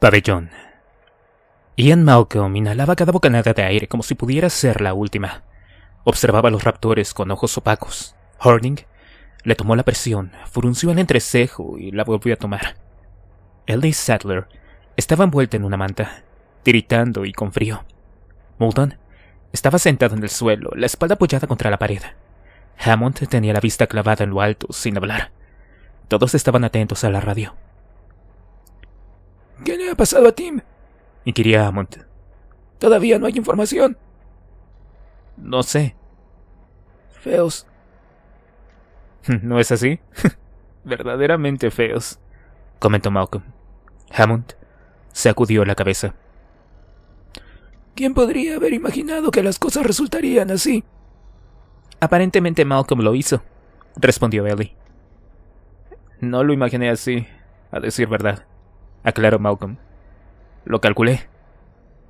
Pabellón. Ian Malcolm inhalaba cada bocanada de aire como si pudiera ser la última. Observaba a los raptores con ojos opacos. Harding le tomó la presión, frunció el entrecejo y la volvió a tomar. Ellie Sadler estaba envuelta en una manta, tiritando y con frío. Multon estaba sentado en el suelo, la espalda apoyada contra la pared. Hammond tenía la vista clavada en lo alto, sin hablar. Todos estaban atentos a la radio. ¿Qué le ha pasado a Tim? inquiría Hammond. Todavía no hay información. No sé. Feos. ¿No es así? Verdaderamente feos, comentó Malcolm. Hammond sacudió la cabeza. ¿Quién podría haber imaginado que las cosas resultarían así? Aparentemente Malcolm lo hizo, respondió Ellie. No lo imaginé así, a decir verdad aclaró Malcolm. Lo calculé.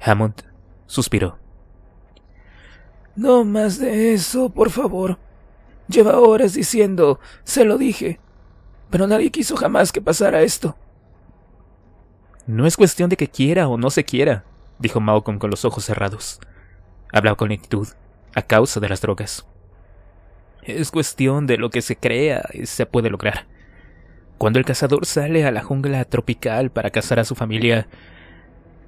Hammond suspiró. No más de eso, por favor. Lleva horas diciendo, se lo dije. Pero nadie quiso jamás que pasara esto. No es cuestión de que quiera o no se quiera, dijo Malcolm con los ojos cerrados. Hablaba con lentitud, a causa de las drogas. Es cuestión de lo que se crea y se puede lograr. Cuando el cazador sale a la jungla tropical para cazar a su familia,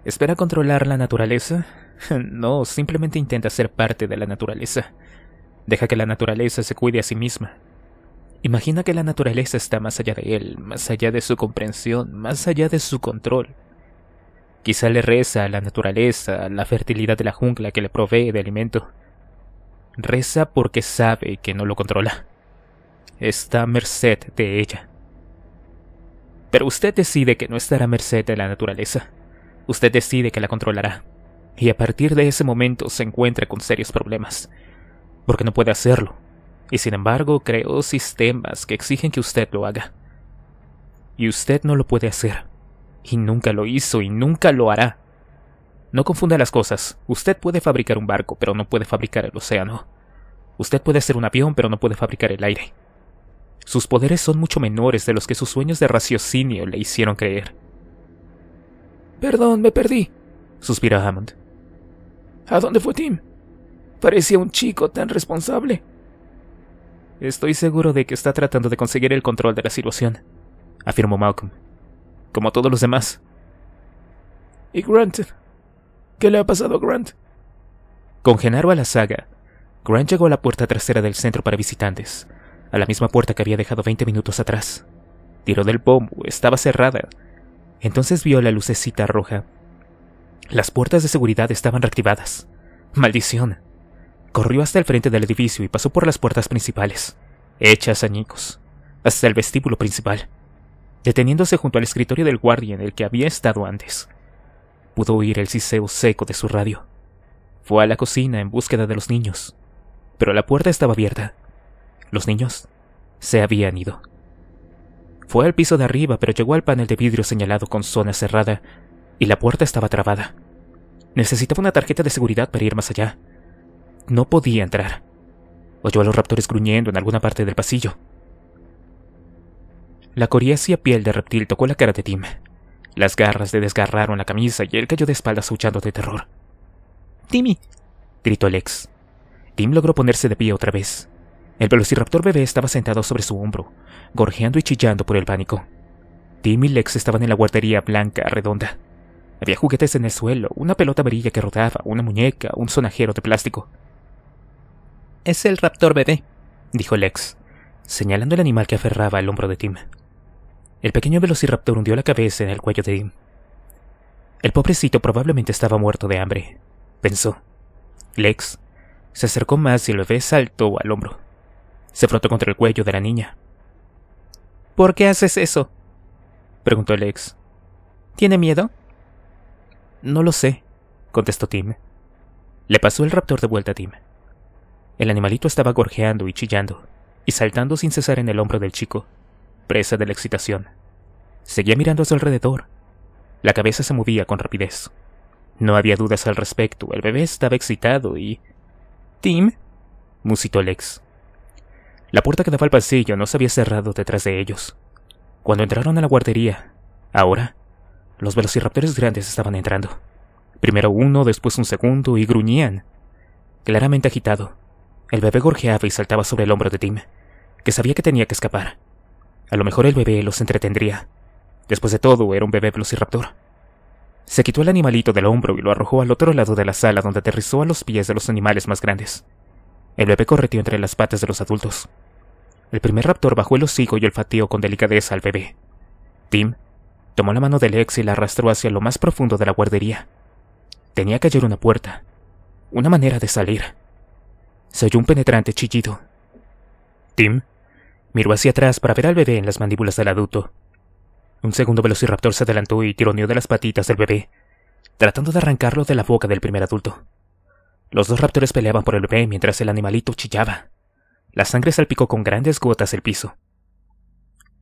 ¿espera controlar la naturaleza? No, simplemente intenta ser parte de la naturaleza. Deja que la naturaleza se cuide a sí misma. Imagina que la naturaleza está más allá de él, más allá de su comprensión, más allá de su control. Quizá le reza a la naturaleza, la fertilidad de la jungla que le provee de alimento. Reza porque sabe que no lo controla. Está a merced de ella. Pero usted decide que no estará a merced de la naturaleza. Usted decide que la controlará. Y a partir de ese momento se encuentra con serios problemas. Porque no puede hacerlo. Y sin embargo creó sistemas que exigen que usted lo haga. Y usted no lo puede hacer. Y nunca lo hizo y nunca lo hará. No confunda las cosas. Usted puede fabricar un barco, pero no puede fabricar el océano. Usted puede hacer un avión, pero no puede fabricar el aire. Sus poderes son mucho menores de los que sus sueños de raciocinio le hicieron creer. Perdón, me perdí, —suspiró Hammond. ¿A dónde fue Tim? Parecía un chico tan responsable. Estoy seguro de que está tratando de conseguir el control de la situación, afirmó Malcolm. Como todos los demás. ¿Y Grant? ¿Qué le ha pasado a Grant? Con Genaro a la saga, Grant llegó a la puerta trasera del centro para visitantes, a la misma puerta que había dejado veinte minutos atrás. Tiró del pomo, estaba cerrada. Entonces vio la lucecita roja. Las puertas de seguridad estaban reactivadas. ¡Maldición! Corrió hasta el frente del edificio y pasó por las puertas principales, hechas añicos, hasta el vestíbulo principal, deteniéndose junto al escritorio del guardia en el que había estado antes. Pudo oír el siseo seco de su radio. Fue a la cocina en búsqueda de los niños, pero la puerta estaba abierta. Los niños se habían ido. Fue al piso de arriba, pero llegó al panel de vidrio señalado con zona cerrada, y la puerta estaba trabada. Necesitaba una tarjeta de seguridad para ir más allá. No podía entrar. Oyó a los raptores gruñendo en alguna parte del pasillo. La coriácea piel de reptil tocó la cara de Tim. Las garras le desgarraron la camisa y él cayó de espaldas huchando de terror. ¡Timmy! gritó Lex. Tim logró ponerse de pie otra vez. El velociraptor bebé estaba sentado sobre su hombro, gorjeando y chillando por el pánico. Tim y Lex estaban en la guardería blanca redonda. Había juguetes en el suelo, una pelota amarilla que rodaba, una muñeca, un sonajero de plástico. Es el raptor bebé, dijo Lex, señalando el animal que aferraba el hombro de Tim. El pequeño velociraptor hundió la cabeza en el cuello de Tim. El pobrecito probablemente estaba muerto de hambre, pensó. Lex se acercó más y el bebé saltó al hombro. Se frotó contra el cuello de la niña. ¿Por qué haces eso? preguntó el ex. ¿Tiene miedo? No lo sé, contestó Tim. Le pasó el raptor de vuelta a Tim. El animalito estaba gorjeando y chillando, y saltando sin cesar en el hombro del chico, presa de la excitación. Seguía mirando a su alrededor. La cabeza se movía con rapidez. No había dudas al respecto, el bebé estaba excitado y... Tim, musitó Lex. La puerta que daba al pasillo no se había cerrado detrás de ellos. Cuando entraron a la guardería, ahora, los velociraptores grandes estaban entrando. Primero uno, después un segundo, y gruñían. Claramente agitado, el bebé gorjeaba y saltaba sobre el hombro de Tim, que sabía que tenía que escapar. A lo mejor el bebé los entretendría. Después de todo, era un bebé velociraptor. Se quitó el animalito del hombro y lo arrojó al otro lado de la sala donde aterrizó a los pies de los animales más grandes. El bebé correteó entre las patas de los adultos, el primer raptor bajó el hocico y olfateó con delicadeza al bebé. Tim tomó la mano de Lex y la arrastró hacia lo más profundo de la guardería. Tenía que hallar una puerta, una manera de salir. Se oyó un penetrante chillido. Tim miró hacia atrás para ver al bebé en las mandíbulas del adulto. Un segundo velociraptor se adelantó y tironeó de las patitas del bebé, tratando de arrancarlo de la boca del primer adulto. Los dos raptores peleaban por el bebé mientras el animalito chillaba. La sangre salpicó con grandes gotas el piso.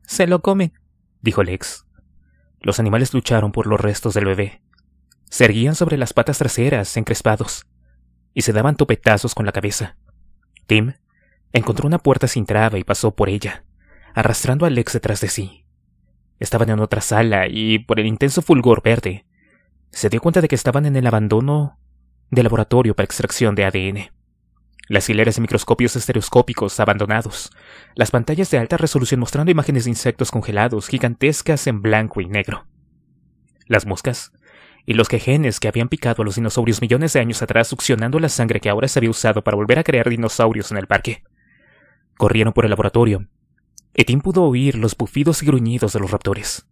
Se lo come, dijo Lex. Los animales lucharon por los restos del bebé. Se erguían sobre las patas traseras, encrespados, y se daban topetazos con la cabeza. Tim encontró una puerta sin traba y pasó por ella, arrastrando a Lex detrás de sí. Estaban en otra sala y, por el intenso fulgor verde, se dio cuenta de que estaban en el abandono del laboratorio para extracción de ADN las hileras de microscopios estereoscópicos abandonados, las pantallas de alta resolución mostrando imágenes de insectos congelados gigantescas en blanco y negro, las moscas y los quejenes que habían picado a los dinosaurios millones de años atrás succionando la sangre que ahora se había usado para volver a crear dinosaurios en el parque. Corrieron por el laboratorio. Tim pudo oír los bufidos y gruñidos de los raptores.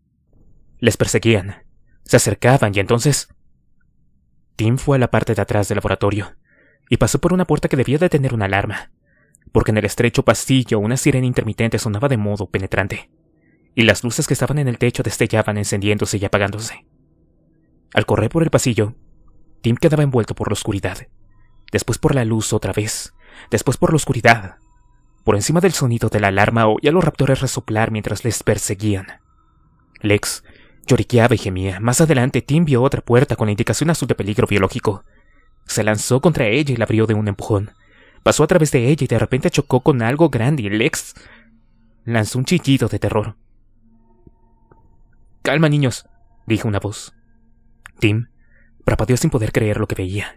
Les perseguían, se acercaban y entonces... Tim fue a la parte de atrás del laboratorio, y pasó por una puerta que debía de tener una alarma, porque en el estrecho pasillo una sirena intermitente sonaba de modo penetrante, y las luces que estaban en el techo destellaban encendiéndose y apagándose. Al correr por el pasillo, Tim quedaba envuelto por la oscuridad, después por la luz otra vez, después por la oscuridad, por encima del sonido de la alarma oía a los raptores resoplar mientras les perseguían. Lex lloriqueaba y gemía. Más adelante, Tim vio otra puerta con la indicación azul de peligro biológico, se lanzó contra ella y la abrió de un empujón. Pasó a través de ella y de repente chocó con algo grande y Lex lanzó un chillido de terror. Calma, niños, dijo una voz. Tim parpadeó sin poder creer lo que veía.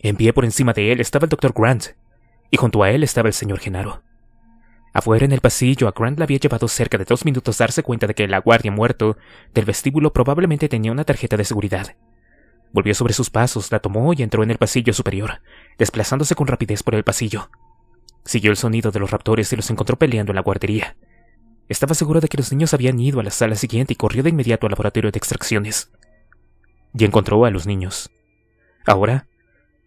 En pie por encima de él estaba el doctor Grant, y junto a él estaba el señor Genaro. Afuera en el pasillo, a Grant le había llevado cerca de dos minutos darse cuenta de que la guardia muerto del vestíbulo probablemente tenía una tarjeta de seguridad. Volvió sobre sus pasos, la tomó y entró en el pasillo superior, desplazándose con rapidez por el pasillo. Siguió el sonido de los raptores y los encontró peleando en la guardería. Estaba seguro de que los niños habían ido a la sala siguiente y corrió de inmediato al laboratorio de extracciones. Y encontró a los niños. Ahora,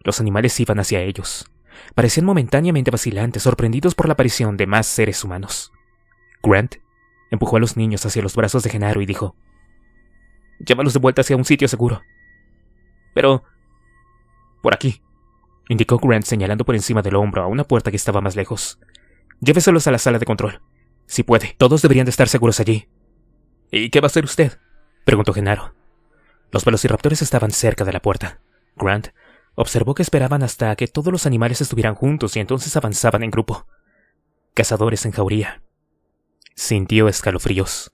los animales iban hacia ellos. Parecían momentáneamente vacilantes, sorprendidos por la aparición de más seres humanos. Grant empujó a los niños hacia los brazos de Genaro y dijo, Llévalos de vuelta hacia un sitio seguro. Pero... Por aquí, indicó Grant señalando por encima del hombro a una puerta que estaba más lejos. Lléveselos a la sala de control. Si puede, todos deberían de estar seguros allí. ¿Y qué va a hacer usted? preguntó Genaro. Los velociraptores estaban cerca de la puerta. Grant observó que esperaban hasta que todos los animales estuvieran juntos y entonces avanzaban en grupo. Cazadores en jauría. Sintió escalofríos.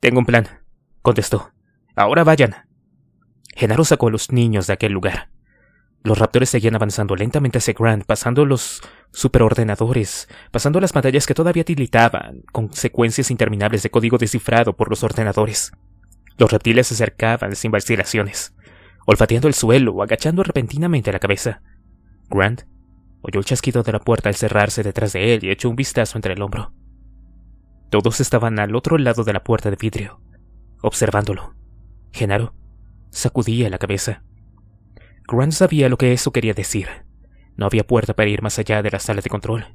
Tengo un plan, contestó. Ahora vayan. Genaro a los niños de aquel lugar. Los raptores seguían avanzando lentamente hacia Grant, pasando los superordenadores, pasando las pantallas que todavía tilitaban, con secuencias interminables de código descifrado por los ordenadores. Los reptiles se acercaban sin vacilaciones, olfateando el suelo, agachando repentinamente la cabeza. Grant oyó el chasquido de la puerta al cerrarse detrás de él y echó un vistazo entre el hombro. Todos estaban al otro lado de la puerta de vidrio, observándolo. Genaro Sacudía la cabeza. Grant sabía lo que eso quería decir. No había puerta para ir más allá de la sala de control.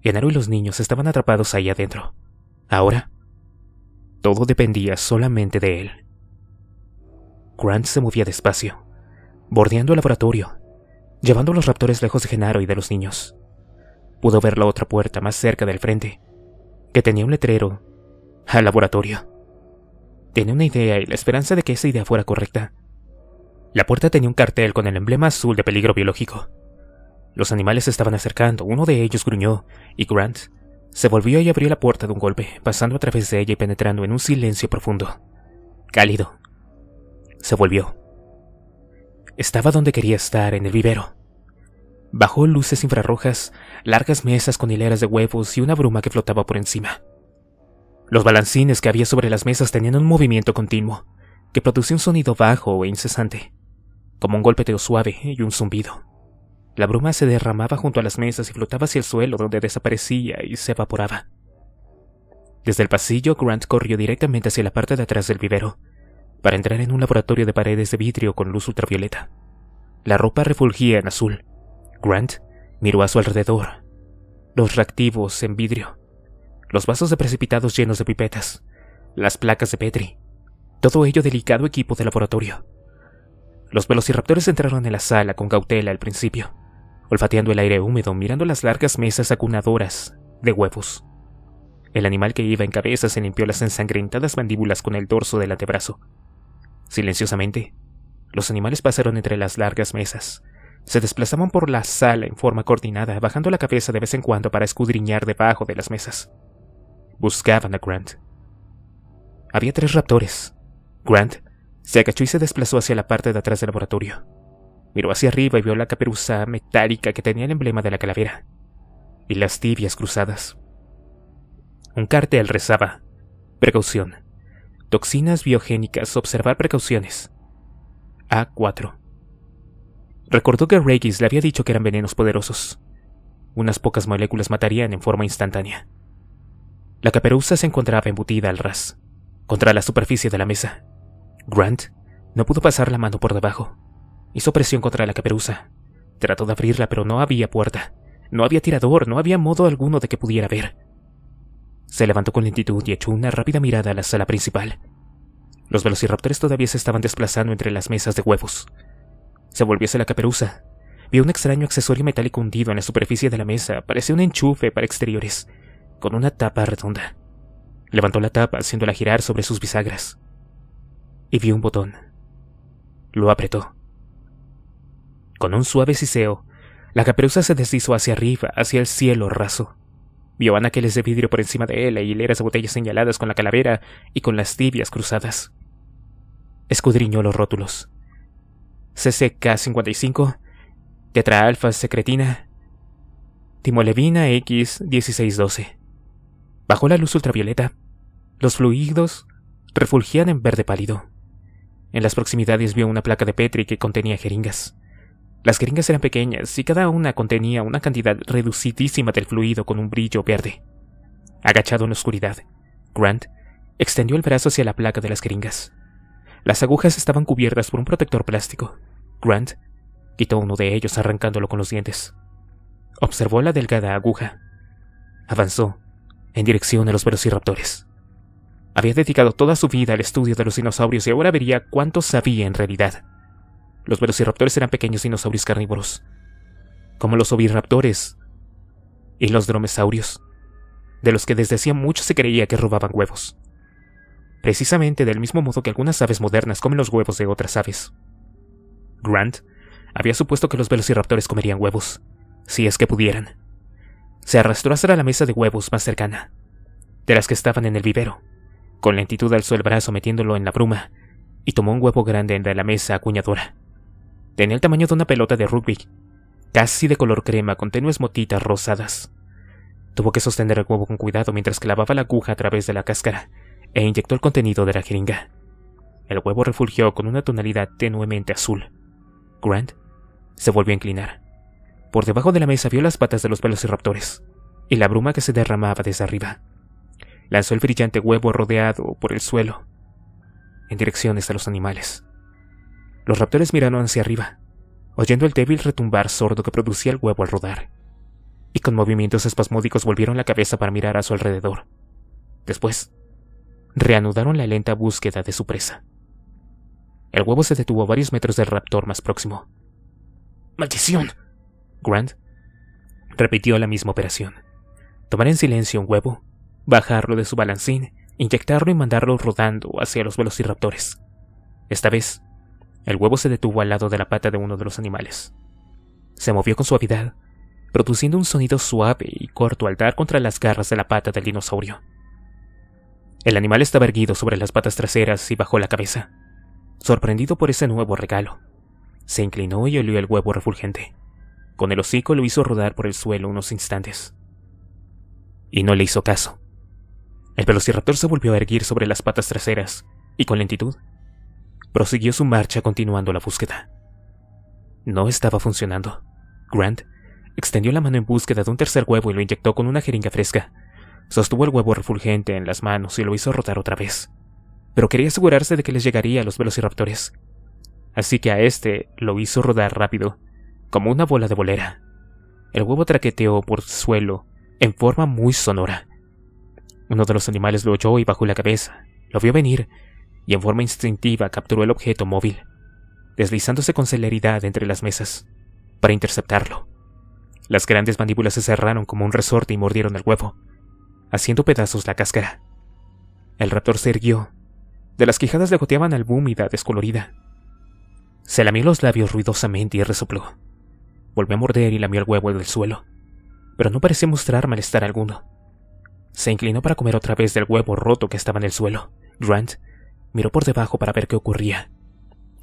Genaro y los niños estaban atrapados ahí adentro. Ahora, todo dependía solamente de él. Grant se movía despacio, bordeando el laboratorio, llevando a los raptores lejos de Genaro y de los niños. Pudo ver la otra puerta más cerca del frente, que tenía un letrero al laboratorio. Tenía una idea y la esperanza de que esa idea fuera correcta. La puerta tenía un cartel con el emblema azul de peligro biológico. Los animales se estaban acercando, uno de ellos gruñó, y Grant se volvió y abrió la puerta de un golpe, pasando a través de ella y penetrando en un silencio profundo, cálido. Se volvió. Estaba donde quería estar, en el vivero. Bajó luces infrarrojas, largas mesas con hileras de huevos y una bruma que flotaba por encima. Los balancines que había sobre las mesas tenían un movimiento continuo, que producía un sonido bajo e incesante, como un golpeteo suave y un zumbido. La bruma se derramaba junto a las mesas y flotaba hacia el suelo donde desaparecía y se evaporaba. Desde el pasillo, Grant corrió directamente hacia la parte de atrás del vivero, para entrar en un laboratorio de paredes de vidrio con luz ultravioleta. La ropa refulgía en azul. Grant miró a su alrededor. Los reactivos en vidrio, los vasos de precipitados llenos de pipetas, las placas de Petri, todo ello delicado equipo de laboratorio. Los velociraptores entraron en la sala con cautela al principio, olfateando el aire húmedo, mirando las largas mesas acunadoras de huevos. El animal que iba en cabeza se limpió las ensangrentadas mandíbulas con el dorso del antebrazo. Silenciosamente, los animales pasaron entre las largas mesas. Se desplazaban por la sala en forma coordinada, bajando la cabeza de vez en cuando para escudriñar debajo de las mesas. Buscaban a Grant. Había tres raptores. Grant se agachó y se desplazó hacia la parte de atrás del laboratorio. Miró hacia arriba y vio la caperuza metálica que tenía el emblema de la calavera y las tibias cruzadas. Un cartel rezaba: Precaución. Toxinas biogénicas, observar precauciones. A4. Recordó que Regis le había dicho que eran venenos poderosos. Unas pocas moléculas matarían en forma instantánea. La caperuza se encontraba embutida al ras, contra la superficie de la mesa. Grant no pudo pasar la mano por debajo. Hizo presión contra la caperuza. Trató de abrirla, pero no había puerta. No había tirador, no había modo alguno de que pudiera ver. Se levantó con lentitud y echó una rápida mirada a la sala principal. Los velociraptores todavía se estaban desplazando entre las mesas de huevos. Se volvió hacia la caperuza. Vio un extraño accesorio metálico hundido en la superficie de la mesa. Parecía un enchufe para exteriores, con una tapa redonda. Levantó la tapa haciéndola girar sobre sus bisagras. Y vio un botón. Lo apretó. Con un suave siseo, la caperuza se deslizó hacia arriba, hacia el cielo raso. Vio anaqueles de vidrio por encima de él y hileras de botellas señaladas con la calavera y con las tibias cruzadas. Escudriñó los rótulos. CCK55, Tetraalfa secretina, Timolevina X1612. Bajo la luz ultravioleta, los fluidos refulgían en verde pálido. En las proximidades vio una placa de Petri que contenía jeringas. Las jeringas eran pequeñas y cada una contenía una cantidad reducidísima del fluido con un brillo verde. Agachado en la oscuridad, Grant extendió el brazo hacia la placa de las jeringas. Las agujas estaban cubiertas por un protector plástico. Grant quitó uno de ellos arrancándolo con los dientes. Observó la delgada aguja. Avanzó en dirección a los velociraptores. Había dedicado toda su vida al estudio de los dinosaurios y ahora vería cuánto sabía en realidad. Los velociraptores eran pequeños dinosaurios carnívoros, como los ovirraptores y los dromesaurios, de los que desde hacía mucho se creía que robaban huevos. Precisamente del mismo modo que algunas aves modernas comen los huevos de otras aves. Grant había supuesto que los velociraptores comerían huevos, si es que pudieran se arrastró hacia la mesa de huevos más cercana, de las que estaban en el vivero. Con lentitud alzó el brazo metiéndolo en la bruma y tomó un huevo grande de la mesa acuñadora. Tenía el tamaño de una pelota de rugby, casi de color crema con tenues motitas rosadas. Tuvo que sostener el huevo con cuidado mientras clavaba la aguja a través de la cáscara e inyectó el contenido de la jeringa. El huevo refulgió con una tonalidad tenuemente azul. Grant se volvió a inclinar. Por debajo de la mesa vio las patas de los velociraptores y la bruma que se derramaba desde arriba. Lanzó el brillante huevo rodeado por el suelo en direcciones a los animales. Los raptores miraron hacia arriba, oyendo el débil retumbar sordo que producía el huevo al rodar, y con movimientos espasmódicos volvieron la cabeza para mirar a su alrededor. Después, reanudaron la lenta búsqueda de su presa. El huevo se detuvo a varios metros del raptor más próximo. ¡Maldición! Grant repitió la misma operación. Tomar en silencio un huevo, bajarlo de su balancín, inyectarlo y mandarlo rodando hacia los velociraptores. Esta vez, el huevo se detuvo al lado de la pata de uno de los animales. Se movió con suavidad, produciendo un sonido suave y corto al dar contra las garras de la pata del dinosaurio. El animal estaba erguido sobre las patas traseras y bajó la cabeza. Sorprendido por ese nuevo regalo, se inclinó y olió el huevo refulgente. Con el hocico lo hizo rodar por el suelo unos instantes. Y no le hizo caso. El velociraptor se volvió a erguir sobre las patas traseras y con lentitud prosiguió su marcha continuando la búsqueda. No estaba funcionando. Grant extendió la mano en búsqueda de un tercer huevo y lo inyectó con una jeringa fresca. Sostuvo el huevo refulgente en las manos y lo hizo rodar otra vez. Pero quería asegurarse de que les llegaría a los velociraptores. Así que a este lo hizo rodar rápido como una bola de bolera. El huevo traqueteó por suelo en forma muy sonora. Uno de los animales lo oyó y bajó la cabeza, lo vio venir y en forma instintiva capturó el objeto móvil, deslizándose con celeridad entre las mesas para interceptarlo. Las grandes mandíbulas se cerraron como un resorte y mordieron el huevo, haciendo pedazos la cáscara. El raptor se erguió. De las quijadas le goteaban albúmida descolorida. Se lamió los labios ruidosamente y resopló. Volvió a morder y lamió el huevo del suelo, pero no parecía mostrar malestar alguno. Se inclinó para comer otra vez del huevo roto que estaba en el suelo. Grant miró por debajo para ver qué ocurría.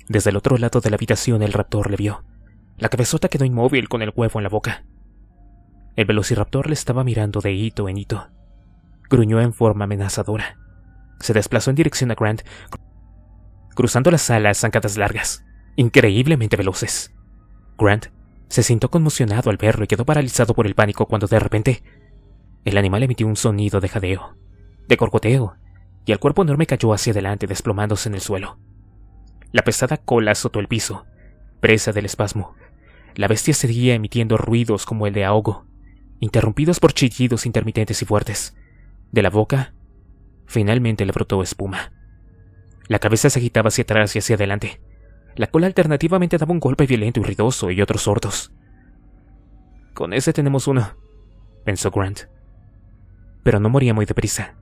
Desde el otro lado de la habitación el raptor le vio. La cabezota quedó inmóvil con el huevo en la boca. El velociraptor le estaba mirando de hito en hito. Gruñó en forma amenazadora. Se desplazó en dirección a Grant, cruzando la alas zancadas largas, increíblemente veloces. Grant se sintió conmocionado al verlo y quedó paralizado por el pánico cuando de repente el animal emitió un sonido de jadeo, de corcoteo, y el cuerpo enorme cayó hacia adelante desplomándose en el suelo. La pesada cola azotó el piso, presa del espasmo. La bestia seguía emitiendo ruidos como el de ahogo, interrumpidos por chillidos intermitentes y fuertes. De la boca, finalmente le brotó espuma. La cabeza se agitaba hacia atrás y hacia adelante, la cola alternativamente daba un golpe violento y ruidoso y otros sordos. Con ese tenemos uno pensó Grant. Pero no moría muy deprisa.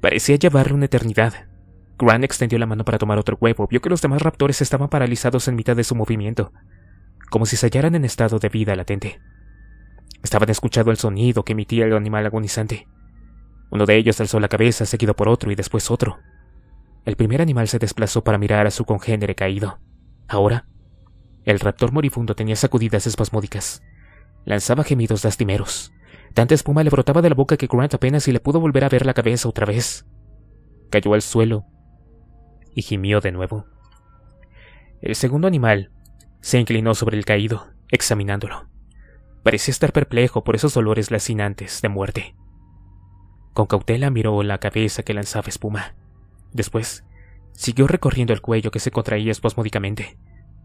Parecía llevarle una eternidad. Grant extendió la mano para tomar otro huevo, vio que los demás raptores estaban paralizados en mitad de su movimiento, como si se hallaran en estado de vida latente. Estaban escuchando el sonido que emitía el animal agonizante. Uno de ellos alzó la cabeza, seguido por otro y después otro. El primer animal se desplazó para mirar a su congénere caído. Ahora, el raptor moribundo tenía sacudidas espasmódicas. Lanzaba gemidos lastimeros. Tanta espuma le brotaba de la boca que Grant apenas si le pudo volver a ver la cabeza otra vez. Cayó al suelo y gimió de nuevo. El segundo animal se inclinó sobre el caído, examinándolo. Parecía estar perplejo por esos dolores lacinantes de muerte. Con cautela miró la cabeza que lanzaba espuma. Después, siguió recorriendo el cuello que se contraía espasmódicamente,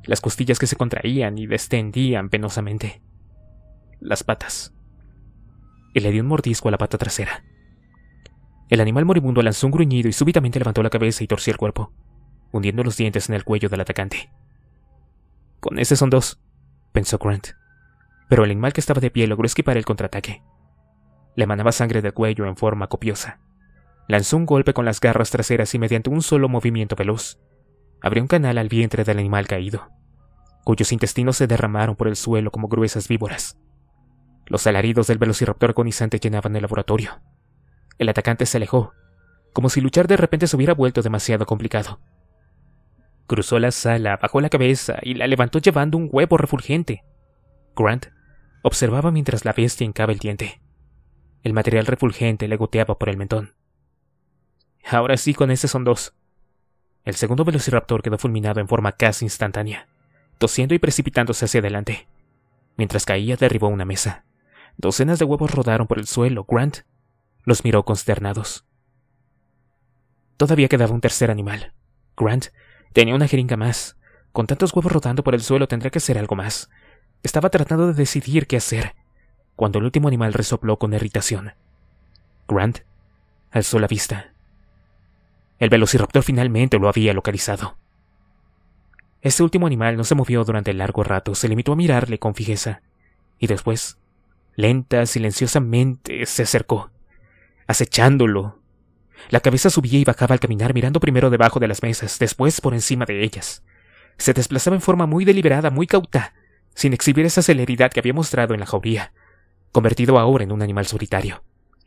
las costillas que se contraían y descendían penosamente, las patas. Y le dio un mordisco a la pata trasera. El animal moribundo lanzó un gruñido y súbitamente levantó la cabeza y torció el cuerpo, hundiendo los dientes en el cuello del atacante. Con ese son dos, pensó Grant. Pero el animal que estaba de pie logró esquivar el contraataque. Le manaba sangre del cuello en forma copiosa. Lanzó un golpe con las garras traseras y mediante un solo movimiento veloz, abrió un canal al vientre del animal caído, cuyos intestinos se derramaron por el suelo como gruesas víboras. Los alaridos del velociraptor agonizante llenaban el laboratorio. El atacante se alejó, como si luchar de repente se hubiera vuelto demasiado complicado. Cruzó la sala, bajó la cabeza y la levantó llevando un huevo refulgente. Grant observaba mientras la bestia hincaba el diente. El material refulgente le goteaba por el mentón. Ahora sí, con ese son dos. El segundo velociraptor quedó fulminado en forma casi instantánea, tosiendo y precipitándose hacia adelante. Mientras caía, derribó una mesa. Docenas de huevos rodaron por el suelo. Grant los miró consternados. Todavía quedaba un tercer animal. Grant tenía una jeringa más. Con tantos huevos rodando por el suelo tendrá que hacer algo más. Estaba tratando de decidir qué hacer, cuando el último animal resopló con irritación. Grant alzó la vista. El velociraptor finalmente lo había localizado. Este último animal no se movió durante largo rato, se limitó a mirarle con fijeza, y después, lenta, silenciosamente, se acercó, acechándolo. La cabeza subía y bajaba al caminar, mirando primero debajo de las mesas, después por encima de ellas. Se desplazaba en forma muy deliberada, muy cauta, sin exhibir esa celeridad que había mostrado en la jauría, convertido ahora en un animal solitario.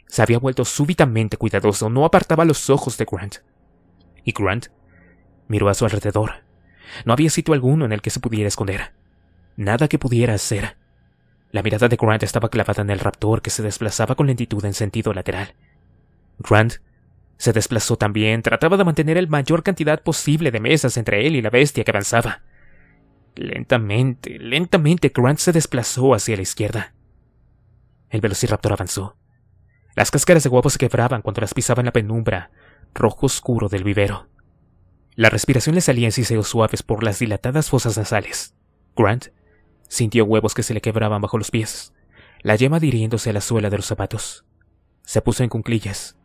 Se había vuelto súbitamente cuidadoso, no apartaba los ojos de Grant, y Grant miró a su alrededor. No había sitio alguno en el que se pudiera esconder. Nada que pudiera hacer. La mirada de Grant estaba clavada en el raptor que se desplazaba con lentitud en sentido lateral. Grant se desplazó también, trataba de mantener el mayor cantidad posible de mesas entre él y la bestia que avanzaba. Lentamente, lentamente Grant se desplazó hacia la izquierda. El velociraptor avanzó. Las cáscaras de huevos se quebraban cuando las pisaba en la penumbra, rojo oscuro del vivero. La respiración le salía en siseos suaves por las dilatadas fosas nasales. Grant sintió huevos que se le quebraban bajo los pies, la yema diriéndose a la suela de los zapatos. Se puso en cunclillas.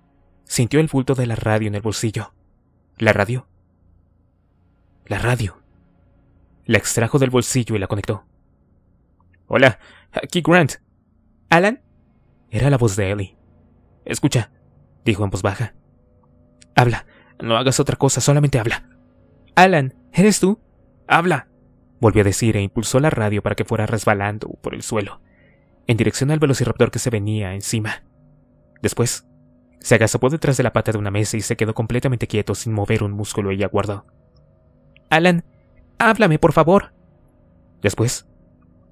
Sintió el bulto de la radio en el bolsillo. ¿La radio? La radio. La extrajo del bolsillo y la conectó. Hola, aquí Grant. ¿Alan? Era la voz de Ellie. Escucha, dijo en voz baja. Habla. No hagas otra cosa, solamente habla. Alan, ¿eres tú? Habla. Volvió a decir e impulsó la radio para que fuera resbalando por el suelo, en dirección al velociraptor que se venía encima. Después, se agazapó detrás de la pata de una mesa y se quedó completamente quieto sin mover un músculo y aguardó. Alan, háblame, por favor. Después,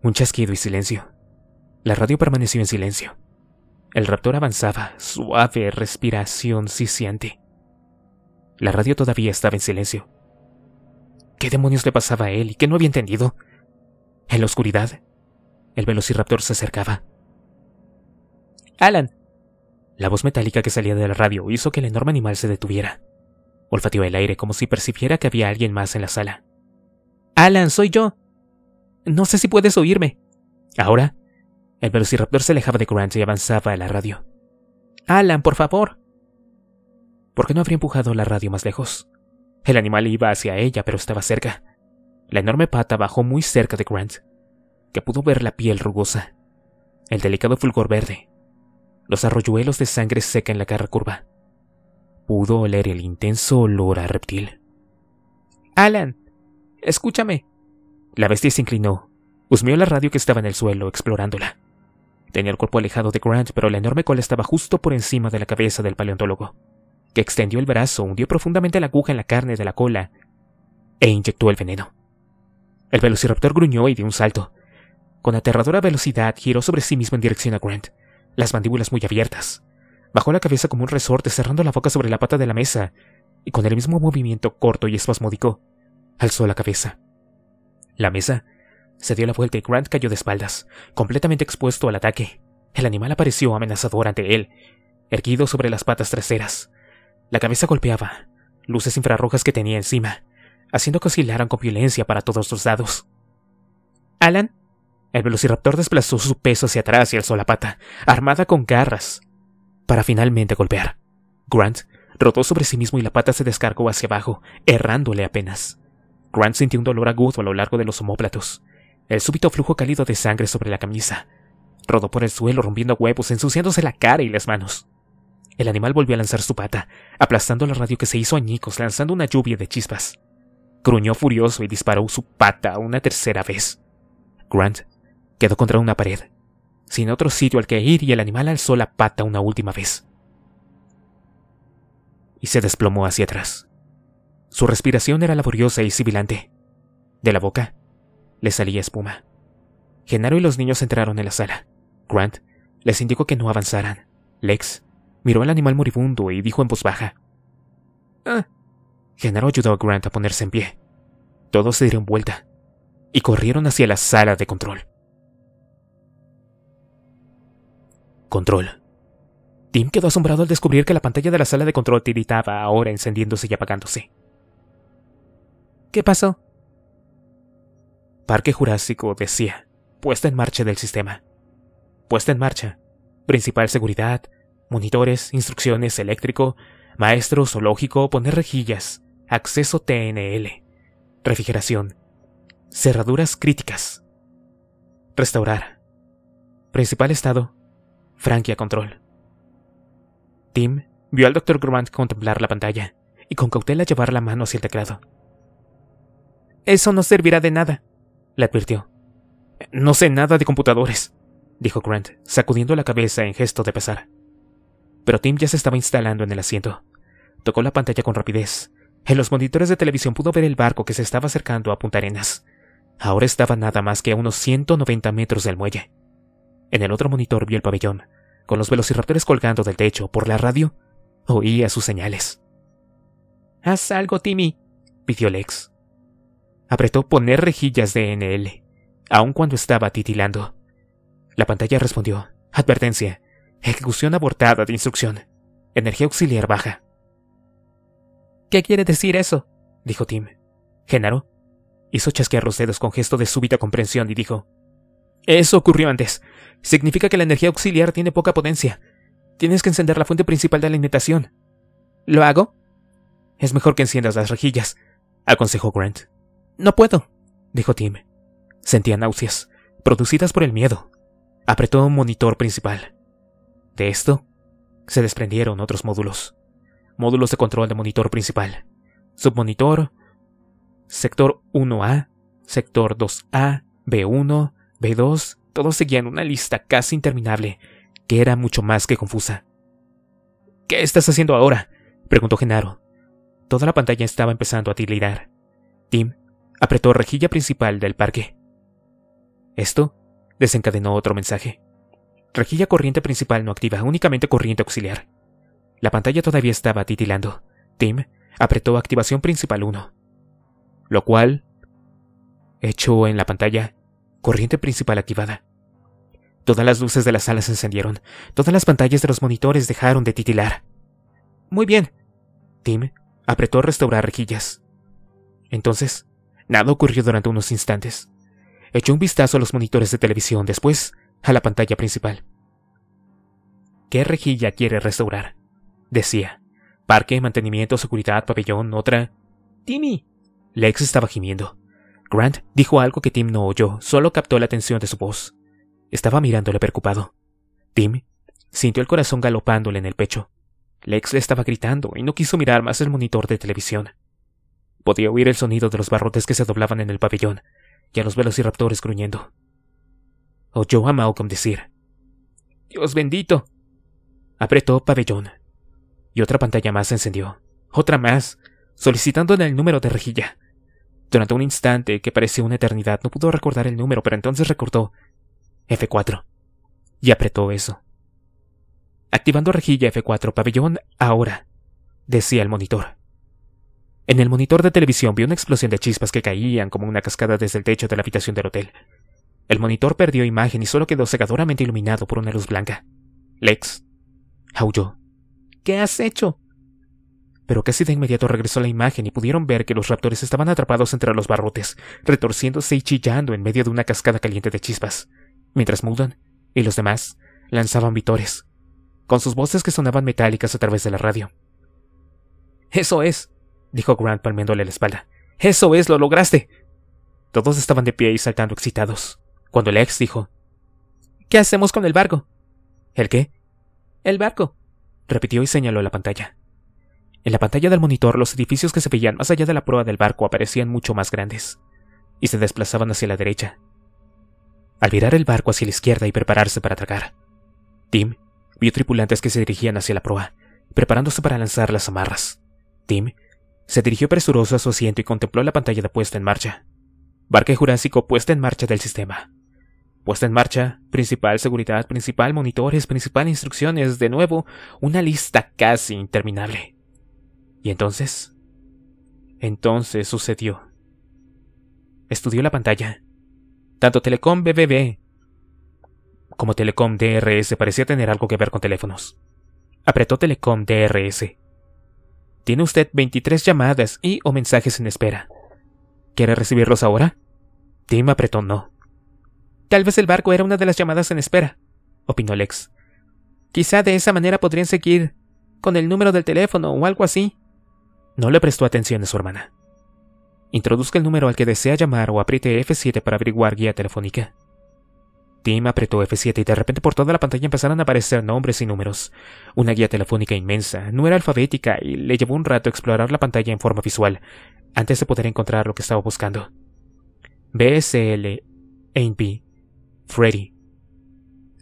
un chasquido y silencio. La radio permaneció en silencio. El raptor avanzaba, suave respiración siente la radio todavía estaba en silencio. ¿Qué demonios le pasaba a él y qué no había entendido? En la oscuridad, el velociraptor se acercaba. Alan. La voz metálica que salía de la radio hizo que el enorme animal se detuviera. Olfateó el aire como si percibiera que había alguien más en la sala. Alan, soy yo. No sé si puedes oírme. Ahora, el velociraptor se alejaba de Grant y avanzaba a la radio. Alan, por favor. ¿Por qué no habría empujado la radio más lejos. El animal iba hacia ella, pero estaba cerca. La enorme pata bajó muy cerca de Grant, que pudo ver la piel rugosa, el delicado fulgor verde, los arroyuelos de sangre seca en la cara curva. Pudo oler el intenso olor a reptil. Alan, escúchame. La bestia se inclinó, husmeó la radio que estaba en el suelo, explorándola. Tenía el cuerpo alejado de Grant, pero la enorme cola estaba justo por encima de la cabeza del paleontólogo extendió el brazo, hundió profundamente la aguja en la carne de la cola e inyectó el veneno. El velociraptor gruñó y dio un salto. Con aterradora velocidad giró sobre sí mismo en dirección a Grant, las mandíbulas muy abiertas. Bajó la cabeza como un resorte, cerrando la boca sobre la pata de la mesa, y con el mismo movimiento corto y espasmódico, alzó la cabeza. La mesa se dio la vuelta y Grant cayó de espaldas, completamente expuesto al ataque. El animal apareció amenazador ante él, erguido sobre las patas traseras, la cabeza golpeaba, luces infrarrojas que tenía encima, haciendo que oscilaran con violencia para todos los lados. Alan, el velociraptor desplazó su peso hacia atrás y alzó la pata, armada con garras, para finalmente golpear. Grant rodó sobre sí mismo y la pata se descargó hacia abajo, errándole apenas. Grant sintió un dolor agudo a lo largo de los homóplatos, el súbito flujo cálido de sangre sobre la camisa. Rodó por el suelo rompiendo huevos, ensuciándose la cara y las manos. El animal volvió a lanzar su pata, aplastando la radio que se hizo añicos, lanzando una lluvia de chispas. Gruñó furioso y disparó su pata una tercera vez. Grant quedó contra una pared, sin otro sitio al que ir, y el animal alzó la pata una última vez. Y se desplomó hacia atrás. Su respiración era laboriosa y sibilante. De la boca le salía espuma. Genaro y los niños entraron en la sala. Grant les indicó que no avanzaran. Lex miró al animal moribundo y dijo en voz baja. Ah. Genaro ayudó a Grant a ponerse en pie. Todos se dieron vuelta y corrieron hacia la sala de control. Control. Tim quedó asombrado al descubrir que la pantalla de la sala de control tiritaba ahora encendiéndose y apagándose. ¿Qué pasó? Parque Jurásico decía, puesta en marcha del sistema. Puesta en marcha. Principal seguridad, monitores, instrucciones eléctrico, maestro zoológico, poner rejillas, acceso TNL, refrigeración, cerraduras críticas, restaurar, principal estado, franquia control. Tim vio al doctor Grant contemplar la pantalla y con cautela llevar la mano hacia el teclado. Eso no servirá de nada, le advirtió. No sé nada de computadores, dijo Grant, sacudiendo la cabeza en gesto de pesar pero Tim ya se estaba instalando en el asiento. Tocó la pantalla con rapidez. En los monitores de televisión pudo ver el barco que se estaba acercando a Punta Arenas. Ahora estaba nada más que a unos 190 metros del muelle. En el otro monitor vio el pabellón, con los velociraptores colgando del techo. Por la radio, oía sus señales. Haz algo, Timmy, pidió Lex. Apretó poner rejillas de NL, aun cuando estaba titilando. La pantalla respondió, advertencia, Ejecución abortada de instrucción. Energía auxiliar baja. ¿Qué quiere decir eso? dijo Tim. Genaro hizo chasquear los dedos con gesto de súbita comprensión y dijo: Eso ocurrió antes. Significa que la energía auxiliar tiene poca potencia. Tienes que encender la fuente principal de alimentación. ¿Lo hago? Es mejor que enciendas las rejillas, aconsejó Grant. No puedo, dijo Tim. Sentía náuseas, producidas por el miedo. Apretó un monitor principal. De esto, se desprendieron otros módulos. Módulos de control de monitor principal. Submonitor, sector 1A, sector 2A, B1, B2, todos seguían una lista casi interminable, que era mucho más que confusa. ¿Qué estás haciendo ahora? preguntó Genaro. Toda la pantalla estaba empezando a tilirar. Tim apretó rejilla principal del parque. Esto desencadenó otro mensaje. Rejilla corriente principal no activa, únicamente corriente auxiliar. La pantalla todavía estaba titilando. Tim apretó activación principal 1, lo cual echó en la pantalla corriente principal activada. Todas las luces de la sala se encendieron, todas las pantallas de los monitores dejaron de titilar. Muy bien. Tim apretó restaurar rejillas. Entonces, nada ocurrió durante unos instantes. Echó un vistazo a los monitores de televisión, después a la pantalla principal. ¿Qué rejilla quiere restaurar? Decía. Parque, mantenimiento, seguridad, pabellón, otra. Timmy. Lex estaba gimiendo. Grant dijo algo que Tim no oyó, solo captó la atención de su voz. Estaba mirándole preocupado. Tim sintió el corazón galopándole en el pecho. Lex le estaba gritando y no quiso mirar más el monitor de televisión. Podía oír el sonido de los barrotes que se doblaban en el pabellón y a los velociraptores gruñendo oyó a Malcolm decir. Dios bendito. Apretó pabellón. Y otra pantalla más se encendió. Otra más, solicitándole el número de rejilla. Durante un instante que pareció una eternidad no pudo recordar el número, pero entonces recordó F4. Y apretó eso. Activando rejilla F4, pabellón ahora, decía el monitor. En el monitor de televisión vi una explosión de chispas que caían como una cascada desde el techo de la habitación del hotel. El monitor perdió imagen y solo quedó cegadoramente iluminado por una luz blanca. Lex, aulló. ¿Qué has hecho? Pero casi de inmediato regresó la imagen y pudieron ver que los raptores estaban atrapados entre los barrotes, retorciéndose y chillando en medio de una cascada caliente de chispas, mientras Mudan y los demás lanzaban vitores, con sus voces que sonaban metálicas a través de la radio. Eso es, dijo Grant palmiéndole la espalda. Eso es, lo lograste. Todos estaban de pie y saltando excitados cuando el ex dijo, ¿Qué hacemos con el barco? ¿El qué? El barco, repitió y señaló la pantalla. En la pantalla del monitor los edificios que se veían más allá de la proa del barco aparecían mucho más grandes, y se desplazaban hacia la derecha. Al virar el barco hacia la izquierda y prepararse para atracar, Tim vio tripulantes que se dirigían hacia la proa, preparándose para lanzar las amarras. Tim se dirigió presuroso a su asiento y contempló la pantalla de puesta en marcha. Barque Jurásico puesta en marcha del sistema. Puesta en marcha, principal seguridad, principal monitores, principal instrucciones, de nuevo, una lista casi interminable. ¿Y entonces? Entonces sucedió. Estudió la pantalla. Tanto Telecom BBB como Telecom DRS parecía tener algo que ver con teléfonos. Apretó Telecom DRS. Tiene usted 23 llamadas y o mensajes en espera. ¿Quiere recibirlos ahora? Tim apretó no. Tal vez el barco era una de las llamadas en espera, opinó Lex. Quizá de esa manera podrían seguir con el número del teléfono o algo así. No le prestó atención a su hermana. Introduzca el número al que desea llamar o apriete F7 para averiguar guía telefónica. Tim apretó F7 y de repente por toda la pantalla empezaron a aparecer nombres y números. Una guía telefónica inmensa, no era alfabética y le llevó un rato explorar la pantalla en forma visual, antes de poder encontrar lo que estaba buscando. BSL, AINP, e Freddy.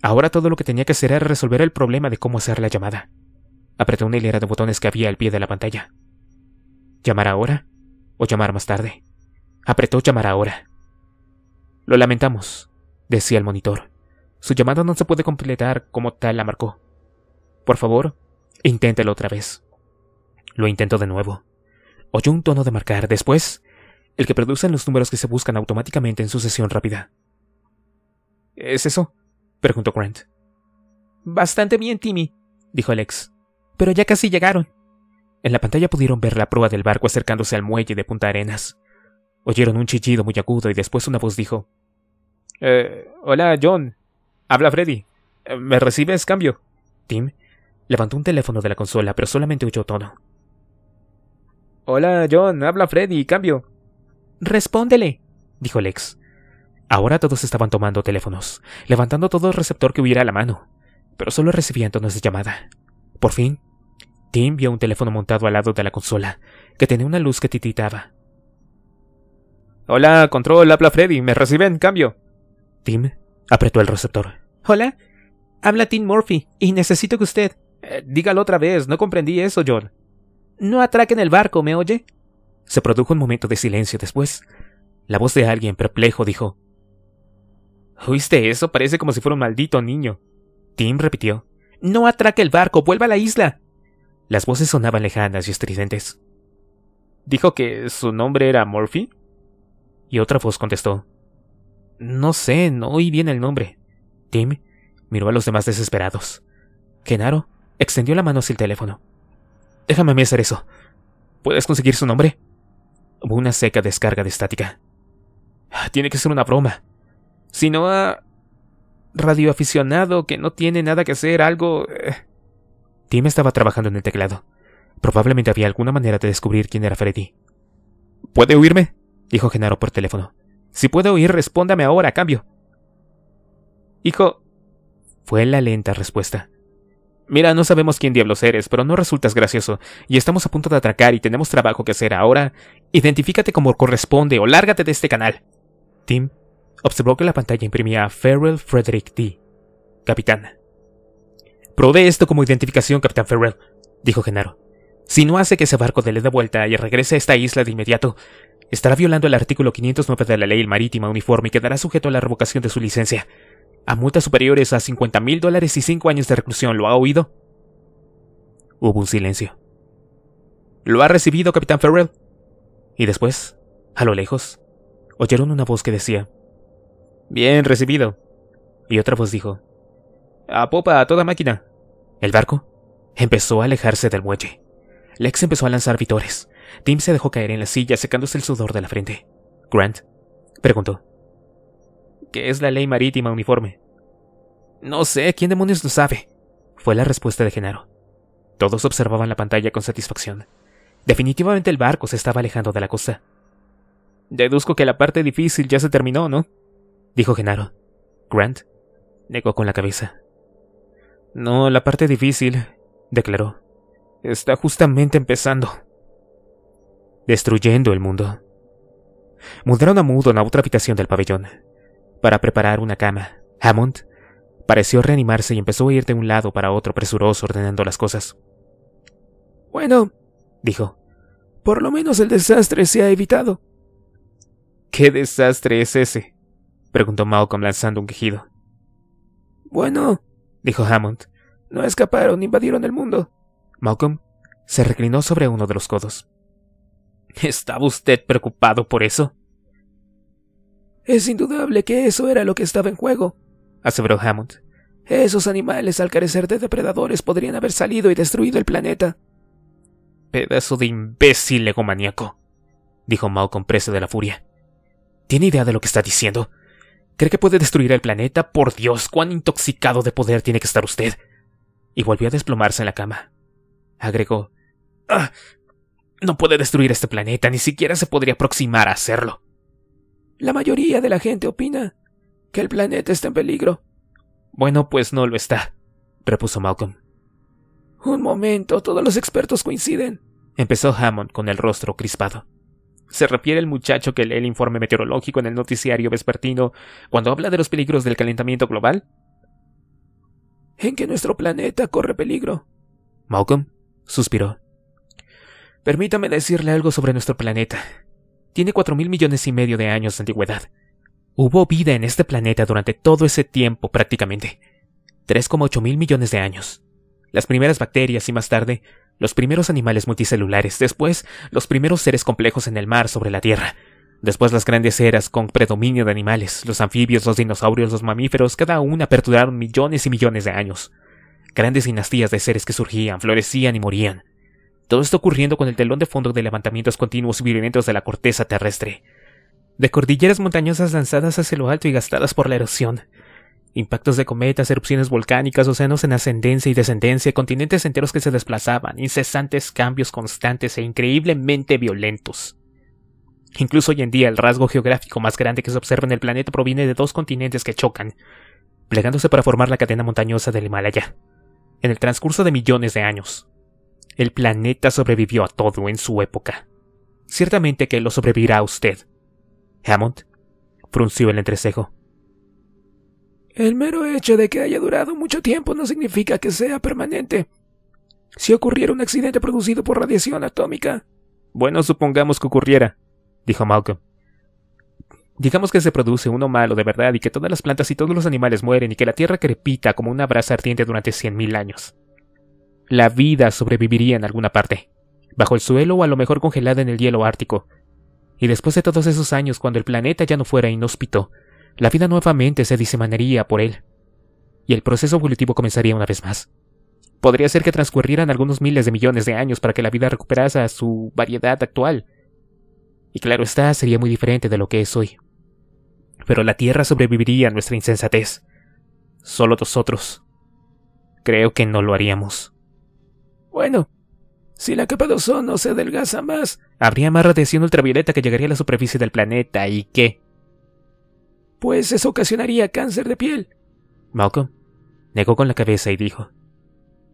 Ahora todo lo que tenía que hacer era resolver el problema de cómo hacer la llamada. Apretó una hilera de botones que había al pie de la pantalla. ¿Llamar ahora? ¿O llamar más tarde? Apretó llamar ahora. Lo lamentamos, decía el monitor. Su llamada no se puede completar como tal la marcó. Por favor, inténtelo otra vez. Lo intentó de nuevo. Oyó un tono de marcar, después, el que producen los números que se buscan automáticamente en sucesión rápida. ¿Es eso? preguntó Grant. Bastante bien, Timmy, dijo Alex. Pero ya casi llegaron. En la pantalla pudieron ver la proa del barco acercándose al muelle de Punta Arenas. Oyeron un chillido muy agudo y después una voz dijo: eh, Hola, John. Habla Freddy. ¿Me recibes cambio? Tim levantó un teléfono de la consola, pero solamente oyó tono. Hola, John. Habla Freddy. Cambio. Respóndele, dijo Lex. Ahora todos estaban tomando teléfonos, levantando todo el receptor que hubiera a la mano, pero solo recibían tonos de llamada. Por fin, Tim vio un teléfono montado al lado de la consola, que tenía una luz que tititaba. Hola, control, habla Freddy, me reciben, cambio. Tim apretó el receptor. Hola, habla Tim Murphy, y necesito que usted. Eh, dígalo otra vez, no comprendí eso, John. No atraquen el barco, ¿me oye? Se produjo un momento de silencio después. La voz de alguien perplejo dijo. ¿Oíste eso? Parece como si fuera un maldito niño. Tim repitió. No atraque el barco, vuelva a la isla. Las voces sonaban lejanas y estridentes. Dijo que su nombre era Murphy. Y otra voz contestó. No sé, no oí bien el nombre. Tim miró a los demás desesperados. Genaro extendió la mano hacia el teléfono. Déjame a mí hacer eso. ¿Puedes conseguir su nombre? Hubo una seca descarga de estática. Tiene que ser una broma, sino a radioaficionado que no tiene nada que hacer, algo... Eh. Tim estaba trabajando en el teclado. Probablemente había alguna manera de descubrir quién era Freddy. ¿Puede oírme? dijo Genaro por teléfono. Si puede oír, respóndame ahora, a cambio. Hijo, fue la lenta respuesta. Mira, no sabemos quién diablos eres, pero no resultas gracioso, y estamos a punto de atracar y tenemos trabajo que hacer ahora. Identifícate como corresponde o lárgate de este canal. Tim observó que la pantalla imprimía Ferrell Frederick D., capitán. prodé esto como identificación, Capitán Ferrell, dijo Genaro. Si no hace que ese barco de la vuelta y regrese a esta isla de inmediato, estará violando el artículo 509 de la ley marítima uniforme y quedará sujeto a la revocación de su licencia. A multas superiores a 50 mil dólares y cinco años de reclusión, ¿lo ha oído? Hubo un silencio. ¿Lo ha recibido, Capitán Ferrell? Y después, a lo lejos, oyeron una voz que decía, Bien recibido. Y otra voz dijo, A popa, a toda máquina. El barco empezó a alejarse del muelle. Lex empezó a lanzar vitores. Tim se dejó caer en la silla secándose el sudor de la frente. Grant preguntó, ¿Qué es la ley marítima uniforme? No sé, ¿quién demonios lo sabe? Fue la respuesta de Genaro. Todos observaban la pantalla con satisfacción. Definitivamente el barco se estaba alejando de la costa. Deduzco que la parte difícil ya se terminó, ¿no? dijo Genaro. Grant negó con la cabeza. No, la parte difícil, declaró. Está justamente empezando. Destruyendo el mundo. Mudaron a mudo a otra habitación del pabellón para preparar una cama. Hammond pareció reanimarse y empezó a ir de un lado para otro presuroso ordenando las cosas. Bueno, dijo, por lo menos el desastre se ha evitado. ¿Qué desastre es ese? preguntó Malcolm lanzando un quejido. Bueno, dijo Hammond, no escaparon, invadieron el mundo. Malcolm se reclinó sobre uno de los codos. ¿Estaba usted preocupado por eso? Es indudable que eso era lo que estaba en juego, aseveró Hammond. Esos animales, al carecer de depredadores, podrían haber salido y destruido el planeta. Pedazo de imbécil egomaniaco, dijo Malcolm preso de la furia. ¿Tiene idea de lo que está diciendo? ¿Cree que puede destruir el planeta? Por Dios, cuán intoxicado de poder tiene que estar usted. Y volvió a desplomarse en la cama. Agregó. Ah, no puede destruir este planeta, ni siquiera se podría aproximar a hacerlo. La mayoría de la gente opina que el planeta está en peligro. Bueno, pues no lo está, repuso Malcolm. Un momento, todos los expertos coinciden, empezó Hammond con el rostro crispado se refiere el muchacho que lee el informe meteorológico en el noticiario vespertino cuando habla de los peligros del calentamiento global? En que nuestro planeta corre peligro. Malcolm suspiró. Permítame decirle algo sobre nuestro planeta. Tiene cuatro mil millones y medio de años de antigüedad. Hubo vida en este planeta durante todo ese tiempo prácticamente. 3,8 mil millones de años. Las primeras bacterias y más tarde los primeros animales multicelulares, después los primeros seres complejos en el mar sobre la Tierra, después las grandes eras con predominio de animales, los anfibios, los dinosaurios, los mamíferos, cada una perduraron millones y millones de años. Grandes dinastías de seres que surgían, florecían y morían. Todo esto ocurriendo con el telón de fondo de levantamientos continuos y violentos de la corteza terrestre, de cordilleras montañosas lanzadas hacia lo alto y gastadas por la erosión, Impactos de cometas, erupciones volcánicas, océanos en ascendencia y descendencia, continentes enteros que se desplazaban, incesantes cambios constantes e increíblemente violentos. Incluso hoy en día el rasgo geográfico más grande que se observa en el planeta proviene de dos continentes que chocan, plegándose para formar la cadena montañosa del Himalaya. En el transcurso de millones de años, el planeta sobrevivió a todo en su época. Ciertamente que lo sobrevivirá a usted. Hammond frunció el entrecejo. El mero hecho de que haya durado mucho tiempo no significa que sea permanente. Si ocurriera un accidente producido por radiación atómica. Bueno, supongamos que ocurriera, dijo Malcolm. Digamos que se produce uno malo de verdad y que todas las plantas y todos los animales mueren y que la Tierra crepita como una brasa ardiente durante cien mil años. La vida sobreviviría en alguna parte, bajo el suelo o a lo mejor congelada en el hielo ártico. Y después de todos esos años, cuando el planeta ya no fuera inhóspito, la vida nuevamente se disemanaría por él, y el proceso evolutivo comenzaría una vez más. Podría ser que transcurrieran algunos miles de millones de años para que la vida recuperase su variedad actual. Y claro está, sería muy diferente de lo que es hoy. Pero la Tierra sobreviviría a nuestra insensatez. Solo nosotros. Creo que no lo haríamos. Bueno, si la capa de ozono se adelgaza más, habría más radiación ultravioleta que llegaría a la superficie del planeta y que pues eso ocasionaría cáncer de piel. Malcolm negó con la cabeza y dijo,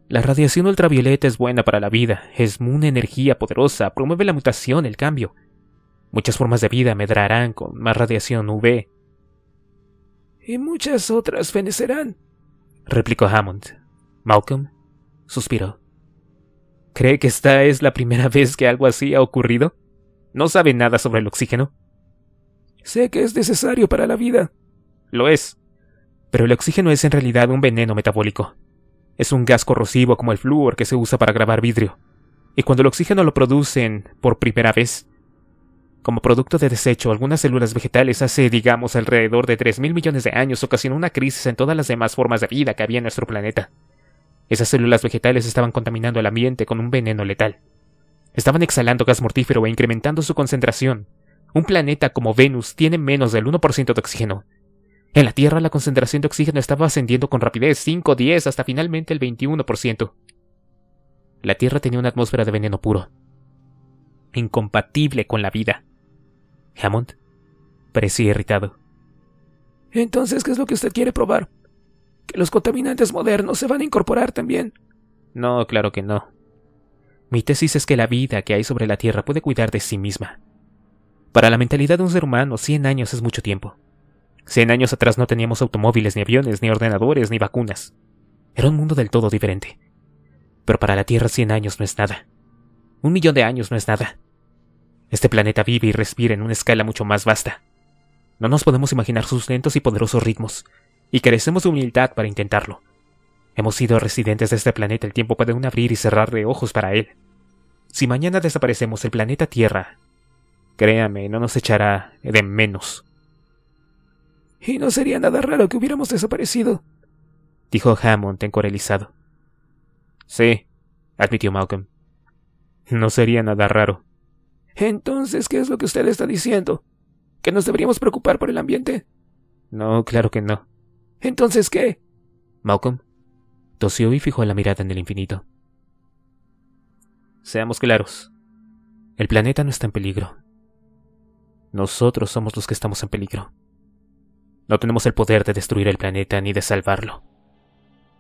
La radiación ultravioleta es buena para la vida, es una energía poderosa, promueve la mutación, el cambio. Muchas formas de vida medrarán con más radiación UV. Y muchas otras fenecerán, replicó Hammond. Malcolm suspiró. ¿Cree que esta es la primera vez que algo así ha ocurrido? ¿No sabe nada sobre el oxígeno? Sé que es necesario para la vida. Lo es. Pero el oxígeno es en realidad un veneno metabólico. Es un gas corrosivo como el flúor que se usa para grabar vidrio. Y cuando el oxígeno lo producen por primera vez, como producto de desecho, algunas células vegetales hace, digamos, alrededor de mil millones de años ocasionó una crisis en todas las demás formas de vida que había en nuestro planeta. Esas células vegetales estaban contaminando el ambiente con un veneno letal. Estaban exhalando gas mortífero e incrementando su concentración, un planeta como Venus tiene menos del 1% de oxígeno. En la Tierra la concentración de oxígeno estaba ascendiendo con rapidez 5, 10, hasta finalmente el 21%. La Tierra tenía una atmósfera de veneno puro, incompatible con la vida. Hammond parecía irritado. Entonces, ¿qué es lo que usted quiere probar? ¿Que los contaminantes modernos se van a incorporar también? No, claro que no. Mi tesis es que la vida que hay sobre la Tierra puede cuidar de sí misma. Para la mentalidad de un ser humano, 100 años es mucho tiempo. 100 años atrás no teníamos automóviles, ni aviones, ni ordenadores, ni vacunas. Era un mundo del todo diferente. Pero para la Tierra 100 años no es nada. Un millón de años no es nada. Este planeta vive y respira en una escala mucho más vasta. No nos podemos imaginar sus lentos y poderosos ritmos, y carecemos de humildad para intentarlo. Hemos sido residentes de este planeta el tiempo para un abrir y cerrar de ojos para él. Si mañana desaparecemos, el planeta Tierra Créame, no nos echará de menos. Y no sería nada raro que hubiéramos desaparecido, dijo Hammond encorelizado. Sí, admitió Malcolm. No sería nada raro. Entonces, ¿qué es lo que usted está diciendo? ¿Que nos deberíamos preocupar por el ambiente? No, claro que no. Entonces, ¿qué? Malcolm tosió y fijó la mirada en el infinito. Seamos claros. El planeta no está en peligro. Nosotros somos los que estamos en peligro. No tenemos el poder de destruir el planeta ni de salvarlo,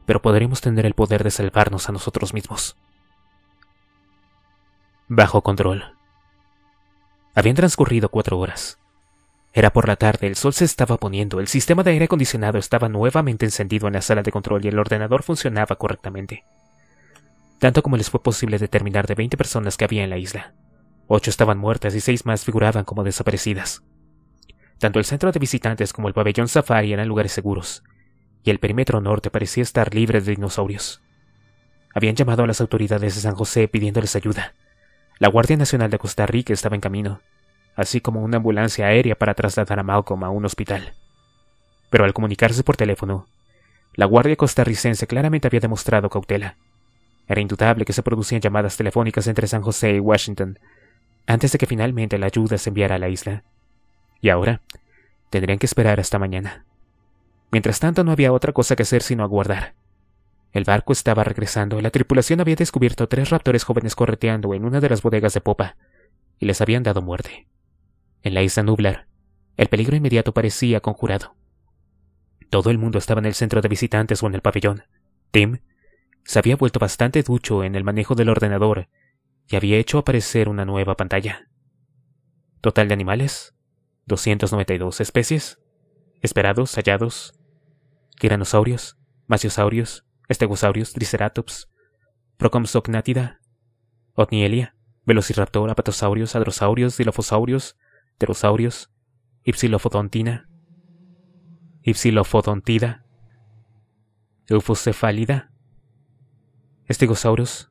pero podremos tener el poder de salvarnos a nosotros mismos. Bajo control. Habían transcurrido cuatro horas. Era por la tarde, el sol se estaba poniendo, el sistema de aire acondicionado estaba nuevamente encendido en la sala de control y el ordenador funcionaba correctamente, tanto como les fue posible determinar de 20 personas que había en la isla. Ocho estaban muertas y seis más figuraban como desaparecidas. Tanto el centro de visitantes como el pabellón safari eran lugares seguros, y el perímetro norte parecía estar libre de dinosaurios. Habían llamado a las autoridades de San José pidiéndoles ayuda. La Guardia Nacional de Costa Rica estaba en camino, así como una ambulancia aérea para trasladar a Malcolm a un hospital. Pero al comunicarse por teléfono, la Guardia costarricense claramente había demostrado cautela. Era indudable que se producían llamadas telefónicas entre San José y Washington antes de que finalmente la ayuda se enviara a la isla. Y ahora, tendrían que esperar hasta mañana. Mientras tanto, no había otra cosa que hacer sino aguardar. El barco estaba regresando, la tripulación había descubierto tres raptores jóvenes correteando en una de las bodegas de popa, y les habían dado muerte. En la isla Nublar, el peligro inmediato parecía conjurado. Todo el mundo estaba en el centro de visitantes o en el pabellón. Tim se había vuelto bastante ducho en el manejo del ordenador y había hecho aparecer una nueva pantalla. Total de animales, 292 especies, esperados, hallados, tiranosaurios, Maciosaurios, estegosaurios, triceratops, Procomsognatida, otnielia, velociraptor, apatosaurios, Adrosaurios, Dilophosaurios, pterosaurios, ipsilofodontina, ipsilofodontida, eufocefálida, estegosaurios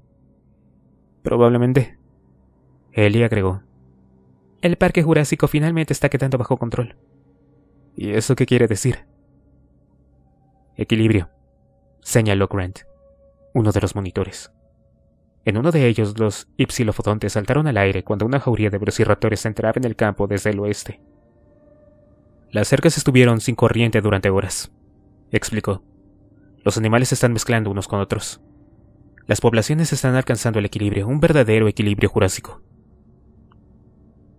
Probablemente. Ellie agregó. El parque jurásico finalmente está quedando bajo control. ¿Y eso qué quiere decir? Equilibrio, señaló Grant, uno de los monitores. En uno de ellos, los ipsilofodontes saltaron al aire cuando una jauría de velociraptores entraba en el campo desde el oeste. Las cercas estuvieron sin corriente durante horas, explicó. Los animales están mezclando unos con otros. Las poblaciones están alcanzando el equilibrio, un verdadero equilibrio jurásico.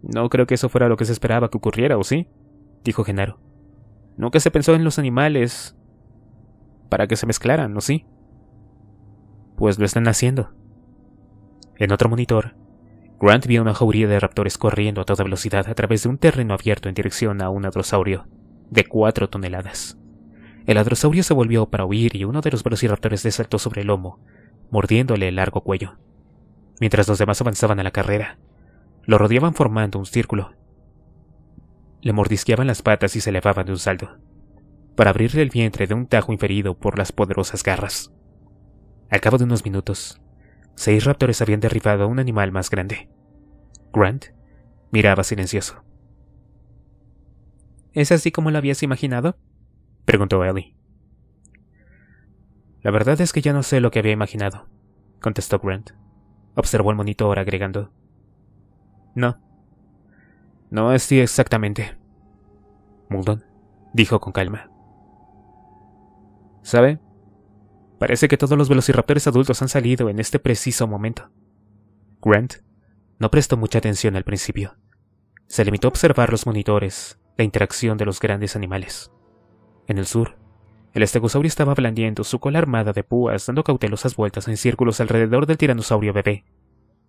No creo que eso fuera lo que se esperaba que ocurriera, ¿o sí? dijo Genaro. Nunca se pensó en los animales para que se mezclaran, ¿o sí? Pues lo están haciendo. En otro monitor, Grant vio una jauría de raptores corriendo a toda velocidad a través de un terreno abierto en dirección a un adrosaurio de cuatro toneladas. El adrosaurio se volvió para huir y uno de los velociraptores le saltó sobre el lomo, mordiéndole el largo cuello. Mientras los demás avanzaban a la carrera, lo rodeaban formando un círculo. Le mordisqueaban las patas y se elevaban de un salto, para abrirle el vientre de un tajo inferido por las poderosas garras. Al cabo de unos minutos, seis raptores habían derribado a un animal más grande. Grant miraba silencioso. ¿Es así como lo habías imaginado? preguntó Ellie. La verdad es que ya no sé lo que había imaginado, contestó Grant. Observó el monitor agregando. No. No así exactamente. Muldon dijo con calma. ¿Sabe? Parece que todos los velociraptores adultos han salido en este preciso momento. Grant no prestó mucha atención al principio. Se limitó a observar los monitores, la interacción de los grandes animales. En el sur, el estegosaurio estaba blandiendo su cola armada de púas, dando cautelosas vueltas en círculos alrededor del tiranosaurio bebé,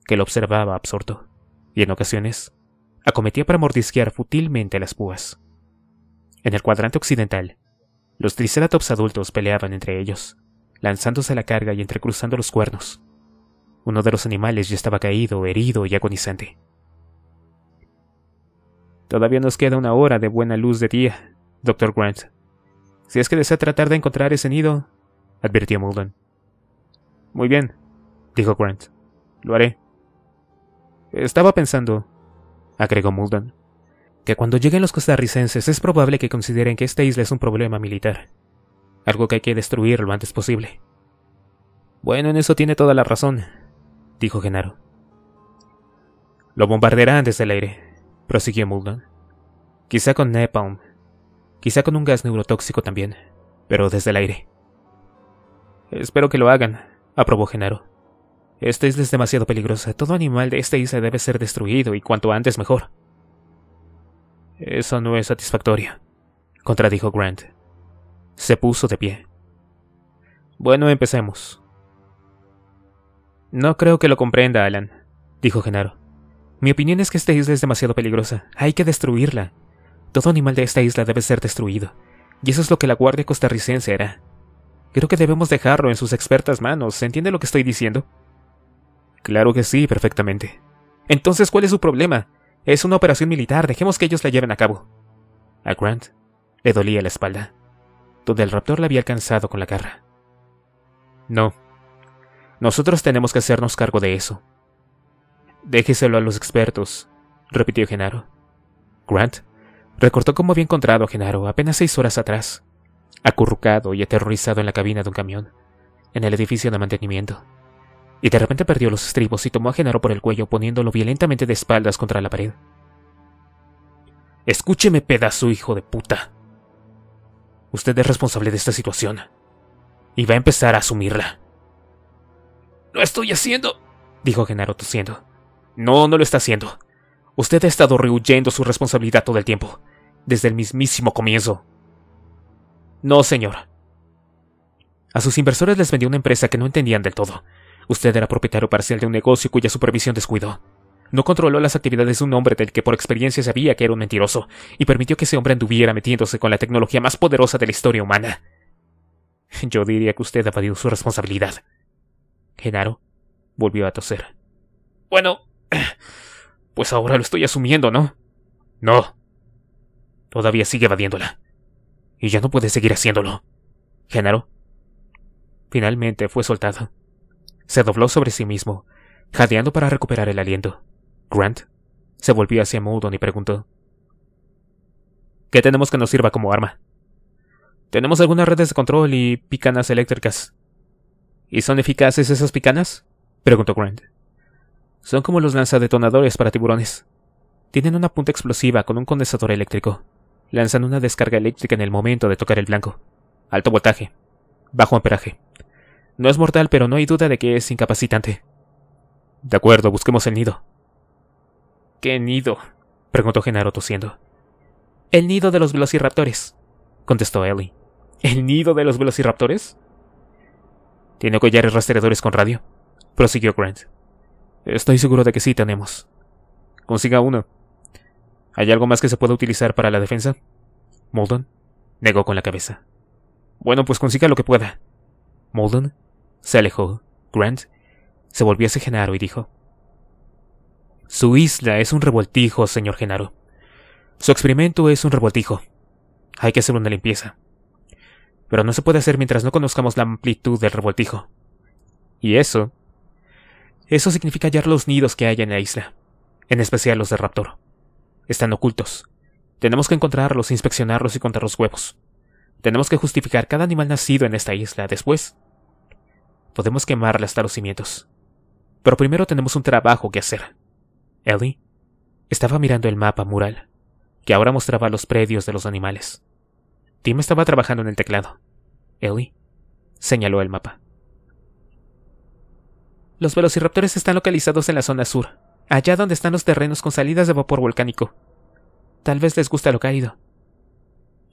que lo observaba absorto, y en ocasiones acometía para mordisquear futilmente las púas. En el cuadrante occidental, los triceratops adultos peleaban entre ellos, lanzándose a la carga y entrecruzando los cuernos. Uno de los animales ya estaba caído, herido y agonizante. Todavía nos queda una hora de buena luz de día, doctor Grant, si es que desea tratar de encontrar ese nido, advirtió Mulden. Muy bien, dijo Grant. Lo haré. Estaba pensando, agregó Muldoon, que cuando lleguen los costarricenses es probable que consideren que esta isla es un problema militar. Algo que hay que destruir lo antes posible. Bueno, en eso tiene toda la razón, dijo Genaro. Lo bombardearán desde el aire, prosiguió Mulden. Quizá con Nepalm quizá con un gas neurotóxico también, pero desde el aire. Espero que lo hagan, aprobó Genaro. Esta isla es demasiado peligrosa. Todo animal de esta isla debe ser destruido y cuanto antes mejor. Eso no es satisfactorio, contradijo Grant. Se puso de pie. Bueno, empecemos. No creo que lo comprenda, Alan, dijo Genaro. Mi opinión es que esta isla es demasiado peligrosa. Hay que destruirla. Todo animal de esta isla debe ser destruido, y eso es lo que la Guardia Costarricense hará. Creo que debemos dejarlo en sus expertas manos, ¿se entiende lo que estoy diciendo? Claro que sí, perfectamente. Entonces, ¿cuál es su problema? Es una operación militar, dejemos que ellos la lleven a cabo. A Grant le dolía la espalda, donde el raptor la había alcanzado con la garra. No. Nosotros tenemos que hacernos cargo de eso. Déjeselo a los expertos, repitió Genaro. Grant Recordó cómo había encontrado a Genaro apenas seis horas atrás, acurrucado y aterrorizado en la cabina de un camión, en el edificio de mantenimiento. Y de repente perdió los estribos y tomó a Genaro por el cuello poniéndolo violentamente de espaldas contra la pared. Escúcheme, pedazo hijo de puta. Usted es responsable de esta situación. Y va a empezar a asumirla. Lo estoy haciendo, dijo Genaro tosiendo. No, no lo está haciendo. Usted ha estado rehuyendo su responsabilidad todo el tiempo desde el mismísimo comienzo. No, señor. A sus inversores les vendió una empresa que no entendían del todo. Usted era propietario parcial de un negocio cuya supervisión descuidó. No controló las actividades de un hombre del que por experiencia sabía que era un mentiroso, y permitió que ese hombre anduviera metiéndose con la tecnología más poderosa de la historia humana. Yo diría que usted ha evadido su responsabilidad. Genaro volvió a toser. Bueno, pues ahora lo estoy asumiendo, ¿no? No, Todavía sigue evadiéndola. Y ya no puede seguir haciéndolo. ¿Género? Finalmente fue soltado. Se dobló sobre sí mismo, jadeando para recuperar el aliento. Grant se volvió hacia mudon y preguntó: ¿Qué tenemos que nos sirva como arma? Tenemos algunas redes de control y picanas eléctricas. ¿Y son eficaces esas picanas? preguntó Grant. Son como los lanzadetonadores para tiburones. Tienen una punta explosiva con un condensador eléctrico lanzan una descarga eléctrica en el momento de tocar el blanco. Alto voltaje. Bajo amperaje. No es mortal, pero no hay duda de que es incapacitante. De acuerdo, busquemos el nido. ¿Qué nido? preguntó Genaro tosiendo. El nido de los velociraptores, contestó Ellie. ¿El nido de los velociraptores? ¿Tiene collares rastreadores con radio? prosiguió Grant. Estoy seguro de que sí tenemos. Consiga uno, ¿Hay algo más que se pueda utilizar para la defensa? Molden negó con la cabeza. Bueno, pues consiga lo que pueda. Molden se alejó. Grant se volvió hacia Genaro y dijo: Su isla es un revoltijo, señor Genaro. Su experimento es un revoltijo. Hay que hacer una limpieza. Pero no se puede hacer mientras no conozcamos la amplitud del revoltijo. Y eso. Eso significa hallar los nidos que hay en la isla, en especial los de Raptor. Están ocultos. Tenemos que encontrarlos, inspeccionarlos y contar los huevos. Tenemos que justificar cada animal nacido en esta isla después. Podemos quemarla hasta los cimientos. Pero primero tenemos un trabajo que hacer. Ellie estaba mirando el mapa mural, que ahora mostraba los predios de los animales. Tim estaba trabajando en el teclado. Ellie señaló el mapa. Los velociraptores están localizados en la zona sur, Allá donde están los terrenos con salidas de vapor volcánico. Tal vez les gusta lo caído.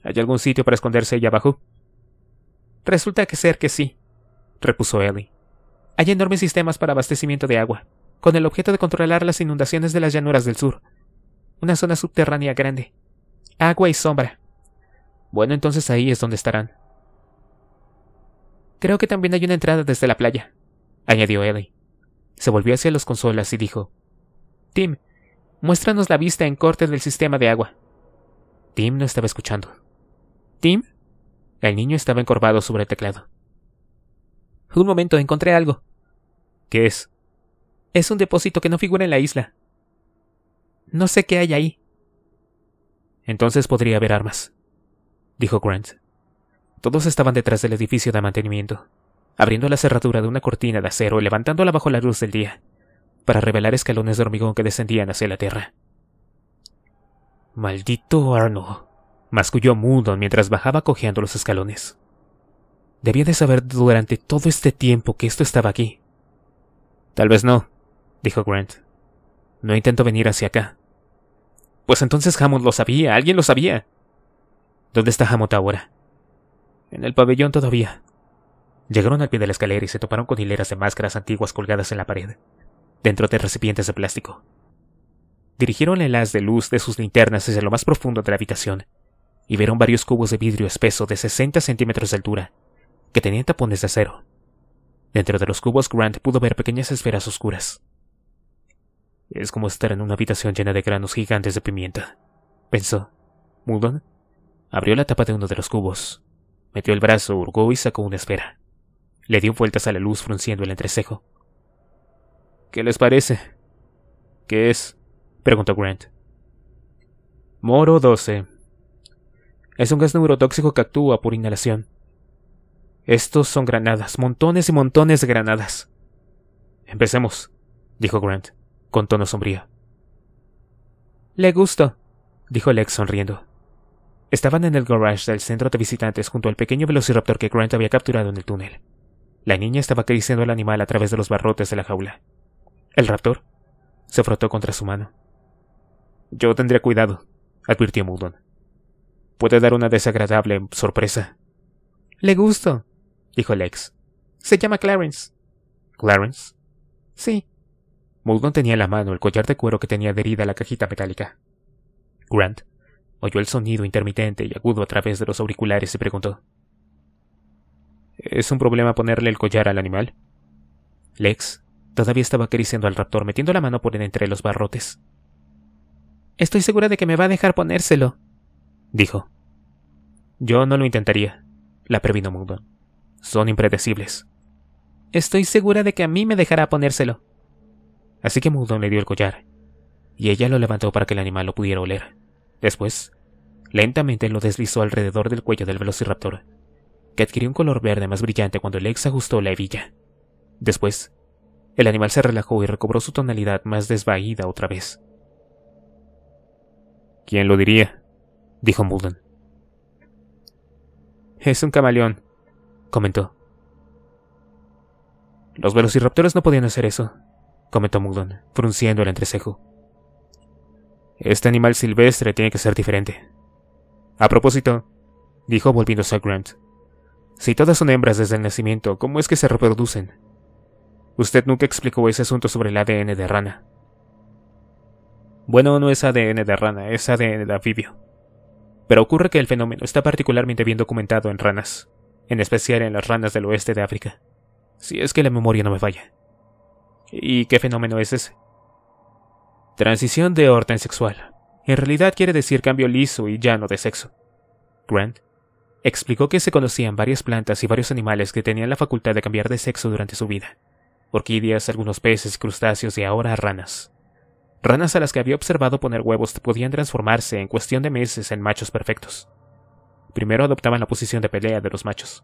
¿Hay algún sitio para esconderse allá abajo? Resulta que ser que sí, repuso Ellie. Hay enormes sistemas para abastecimiento de agua, con el objeto de controlar las inundaciones de las llanuras del sur. Una zona subterránea grande. Agua y sombra. Bueno, entonces ahí es donde estarán. Creo que también hay una entrada desde la playa, añadió Ellie. Se volvió hacia los consolas y dijo, Tim, muéstranos la vista en corte del sistema de agua. Tim no estaba escuchando. ¿Tim? El niño estaba encorvado sobre el teclado. Un momento, encontré algo. ¿Qué es? Es un depósito que no figura en la isla. No sé qué hay ahí. Entonces podría haber armas, dijo Grant. Todos estaban detrás del edificio de mantenimiento, abriendo la cerradura de una cortina de acero y levantándola bajo la luz del día para revelar escalones de hormigón que descendían hacia la tierra. Maldito Arnold, masculló mudo mientras bajaba cojeando los escalones. Debía de saber durante todo este tiempo que esto estaba aquí. Tal vez no, dijo Grant. No intento venir hacia acá. Pues entonces Hammond lo sabía, alguien lo sabía. ¿Dónde está Hammond ahora? En el pabellón todavía. Llegaron al pie de la escalera y se toparon con hileras de máscaras antiguas colgadas en la pared, dentro de recipientes de plástico. Dirigieron el haz de luz de sus linternas hacia lo más profundo de la habitación y vieron varios cubos de vidrio espeso de 60 centímetros de altura, que tenían tapones de acero. Dentro de los cubos Grant pudo ver pequeñas esferas oscuras. Es como estar en una habitación llena de granos gigantes de pimienta, pensó. Mudon abrió la tapa de uno de los cubos, metió el brazo, hurgó y sacó una esfera. Le dio vueltas a la luz frunciendo el entrecejo. ¿Qué les parece? ¿Qué es? preguntó Grant. Moro 12. Es un gas neurotóxico que actúa por inhalación. Estos son granadas, montones y montones de granadas. Empecemos, dijo Grant, con tono sombrío. Le gusto, dijo Lex sonriendo. Estaban en el garage del centro de visitantes junto al pequeño velociraptor que Grant había capturado en el túnel. La niña estaba acariciando al animal a través de los barrotes de la jaula. El raptor se frotó contra su mano. Yo tendré cuidado, advirtió Muldoon. Puede dar una desagradable sorpresa. Le gusto, dijo Lex. Se llama Clarence. ¿Clarence? Sí. Muldoon tenía en la mano el collar de cuero que tenía adherida a la cajita metálica. Grant oyó el sonido intermitente y agudo a través de los auriculares y preguntó. ¿Es un problema ponerle el collar al animal? Lex Todavía estaba acariciando al raptor, metiendo la mano por entre los barrotes. Estoy segura de que me va a dejar ponérselo, dijo. Yo no lo intentaría, la previno Mudo. Son impredecibles. Estoy segura de que a mí me dejará ponérselo. Así que Mudo le dio el collar, y ella lo levantó para que el animal lo pudiera oler. Después, lentamente lo deslizó alrededor del cuello del velociraptor, que adquirió un color verde más brillante cuando ex ajustó la hebilla. Después, el animal se relajó y recobró su tonalidad más desvaída otra vez. ¿Quién lo diría? dijo Mulden. Es un camaleón, comentó. Los velociraptores no podían hacer eso, comentó Mulden, frunciendo el entrecejo. Este animal silvestre tiene que ser diferente. A propósito, dijo volviéndose a Grant, si todas son hembras desde el nacimiento, ¿cómo es que se reproducen? Usted nunca explicó ese asunto sobre el ADN de rana. Bueno, no es ADN de rana, es ADN de anfibio. Pero ocurre que el fenómeno está particularmente bien documentado en ranas, en especial en las ranas del oeste de África. Si es que la memoria no me falla. ¿Y qué fenómeno es ese? Transición de orden sexual. En realidad quiere decir cambio liso y llano de sexo. Grant explicó que se conocían varias plantas y varios animales que tenían la facultad de cambiar de sexo durante su vida orquídeas, algunos peces, crustáceos y ahora ranas. Ranas a las que había observado poner huevos podían transformarse en cuestión de meses en machos perfectos. Primero adoptaban la posición de pelea de los machos.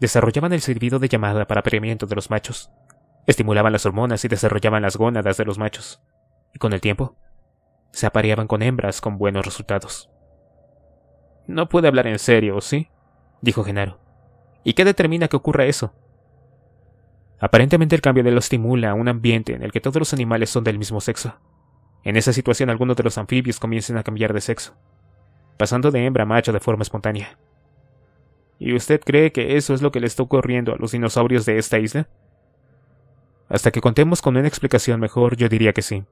Desarrollaban el silbido de llamada para apremiamiento de los machos. Estimulaban las hormonas y desarrollaban las gónadas de los machos. Y con el tiempo, se apareaban con hembras con buenos resultados. No puede hablar en serio, ¿sí? dijo Genaro. ¿Y qué determina que ocurra eso? Aparentemente el cambio de lo estimula a un ambiente en el que todos los animales son del mismo sexo. En esa situación algunos de los anfibios comienzan a cambiar de sexo, pasando de hembra a macho de forma espontánea. ¿Y usted cree que eso es lo que le está ocurriendo a los dinosaurios de esta isla? Hasta que contemos con una explicación mejor, yo diría que sí.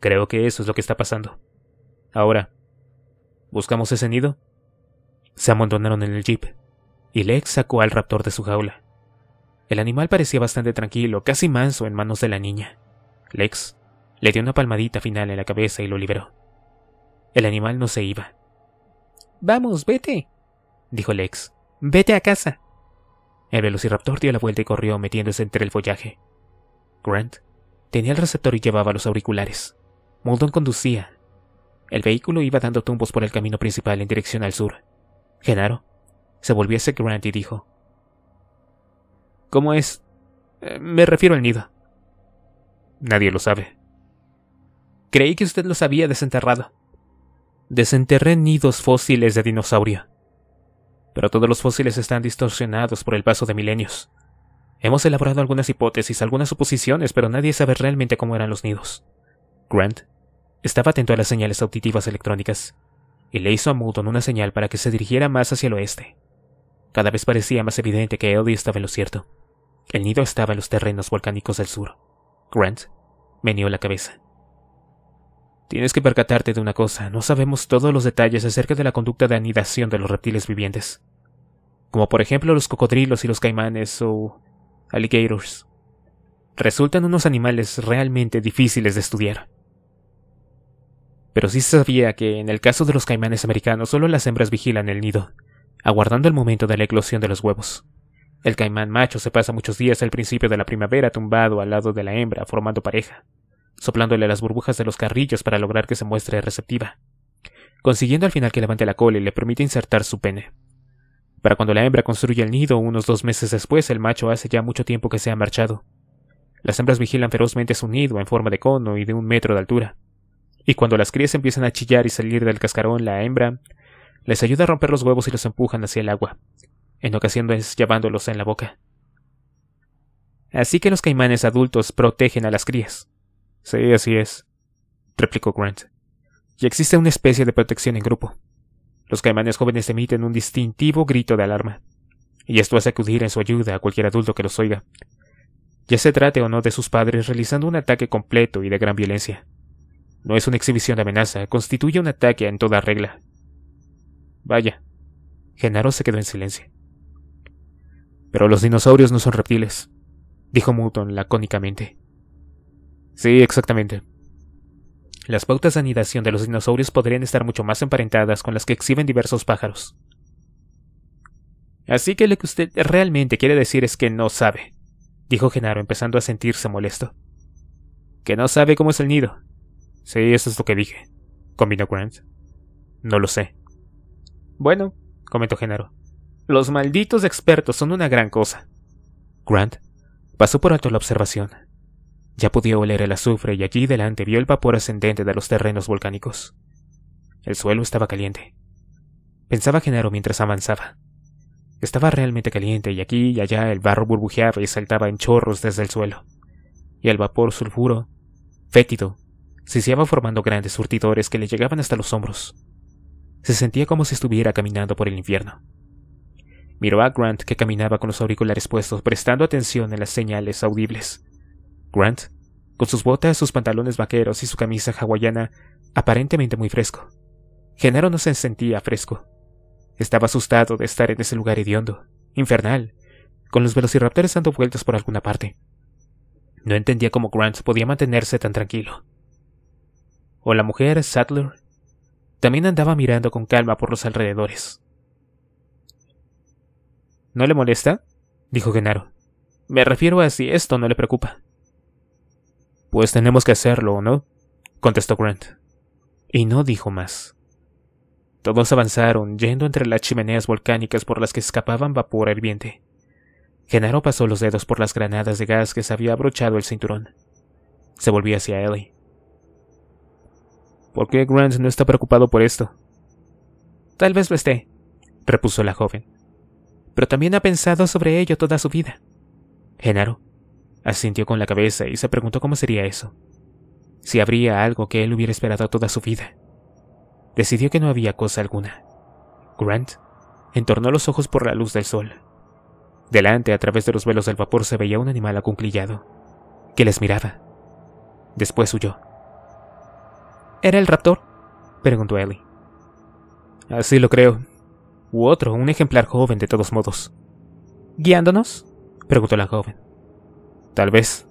Creo que eso es lo que está pasando. Ahora, ¿buscamos ese nido? Se amontonaron en el jeep, y Lex sacó al raptor de su jaula. El animal parecía bastante tranquilo, casi manso en manos de la niña. Lex le dio una palmadita final en la cabeza y lo liberó. El animal no se iba. Vamos, vete, dijo Lex. Vete a casa. El velociraptor dio la vuelta y corrió metiéndose entre el follaje. Grant tenía el receptor y llevaba los auriculares. Muldoon conducía. El vehículo iba dando tumbos por el camino principal en dirección al sur. Genaro se volvió hacia Grant y dijo: ¿Cómo es? Eh, me refiero al nido. Nadie lo sabe. Creí que usted los había desenterrado. Desenterré nidos fósiles de dinosaurio. Pero todos los fósiles están distorsionados por el paso de milenios. Hemos elaborado algunas hipótesis, algunas suposiciones, pero nadie sabe realmente cómo eran los nidos. Grant estaba atento a las señales auditivas electrónicas y le hizo a Mudon una señal para que se dirigiera más hacia el oeste. Cada vez parecía más evidente que Ellie estaba en lo cierto. El nido estaba en los terrenos volcánicos del sur. Grant meneó la cabeza. Tienes que percatarte de una cosa, no sabemos todos los detalles acerca de la conducta de anidación de los reptiles vivientes. Como por ejemplo los cocodrilos y los caimanes o alligators. Resultan unos animales realmente difíciles de estudiar. Pero sí sabía que en el caso de los caimanes americanos solo las hembras vigilan el nido, aguardando el momento de la eclosión de los huevos. El caimán macho se pasa muchos días al principio de la primavera tumbado al lado de la hembra, formando pareja, soplándole las burbujas de los carrillos para lograr que se muestre receptiva, consiguiendo al final que levante la cola y le permite insertar su pene. Para cuando la hembra construye el nido, unos dos meses después, el macho hace ya mucho tiempo que se ha marchado. Las hembras vigilan ferozmente su nido en forma de cono y de un metro de altura. Y cuando las crías empiezan a chillar y salir del cascarón, la hembra les ayuda a romper los huevos y los empujan hacia el agua, en ocasiones llevándolos en la boca. Así que los caimanes adultos protegen a las crías. Sí, así es, replicó Grant. Y existe una especie de protección en grupo. Los caimanes jóvenes emiten un distintivo grito de alarma, y esto hace acudir en su ayuda a cualquier adulto que los oiga, ya se trate o no de sus padres realizando un ataque completo y de gran violencia. No es una exhibición de amenaza, constituye un ataque en toda regla. Vaya. Genaro se quedó en silencio. Pero los dinosaurios no son reptiles, dijo Mouton lacónicamente. Sí, exactamente. Las pautas de anidación de los dinosaurios podrían estar mucho más emparentadas con las que exhiben diversos pájaros. Así que lo que usted realmente quiere decir es que no sabe, dijo Genaro, empezando a sentirse molesto. Que no sabe cómo es el nido. Sí, eso es lo que dije, combinó Grant. No lo sé. Bueno, comentó Genaro. Los malditos expertos son una gran cosa. Grant pasó por alto la observación. Ya podía oler el azufre y allí delante vio el vapor ascendente de los terrenos volcánicos. El suelo estaba caliente. Pensaba Genaro mientras avanzaba. Estaba realmente caliente y aquí y allá el barro burbujeaba y saltaba en chorros desde el suelo. Y el vapor sulfuro, fétido, se siseaba formando grandes surtidores que le llegaban hasta los hombros. Se sentía como si estuviera caminando por el infierno. Miró a Grant que caminaba con los auriculares puestos, prestando atención a las señales audibles. Grant, con sus botas, sus pantalones vaqueros y su camisa hawaiana, aparentemente muy fresco. Genaro no se sentía fresco. Estaba asustado de estar en ese lugar hediondo, infernal, con los velociraptores dando vueltas por alguna parte. No entendía cómo Grant podía mantenerse tan tranquilo. O la mujer, Sattler también andaba mirando con calma por los alrededores. ¿No le molesta? dijo Genaro. Me refiero a si esto no le preocupa. Pues tenemos que hacerlo, ¿no? contestó Grant. Y no dijo más. Todos avanzaron, yendo entre las chimeneas volcánicas por las que escapaban vapor hirviente. Genaro pasó los dedos por las granadas de gas que se había abrochado el cinturón. Se volvió hacia Ellie. ¿Por qué Grant no está preocupado por esto? Tal vez lo esté, repuso la joven pero también ha pensado sobre ello toda su vida. Genaro asintió con la cabeza y se preguntó cómo sería eso. Si habría algo que él hubiera esperado toda su vida. Decidió que no había cosa alguna. Grant entornó los ojos por la luz del sol. Delante, a través de los velos del vapor, se veía un animal acunclillado, que les miraba. Después huyó. ¿Era el raptor? preguntó Ellie. Así lo creo, u otro, un ejemplar joven de todos modos. ¿Guiándonos? preguntó la joven. Tal vez.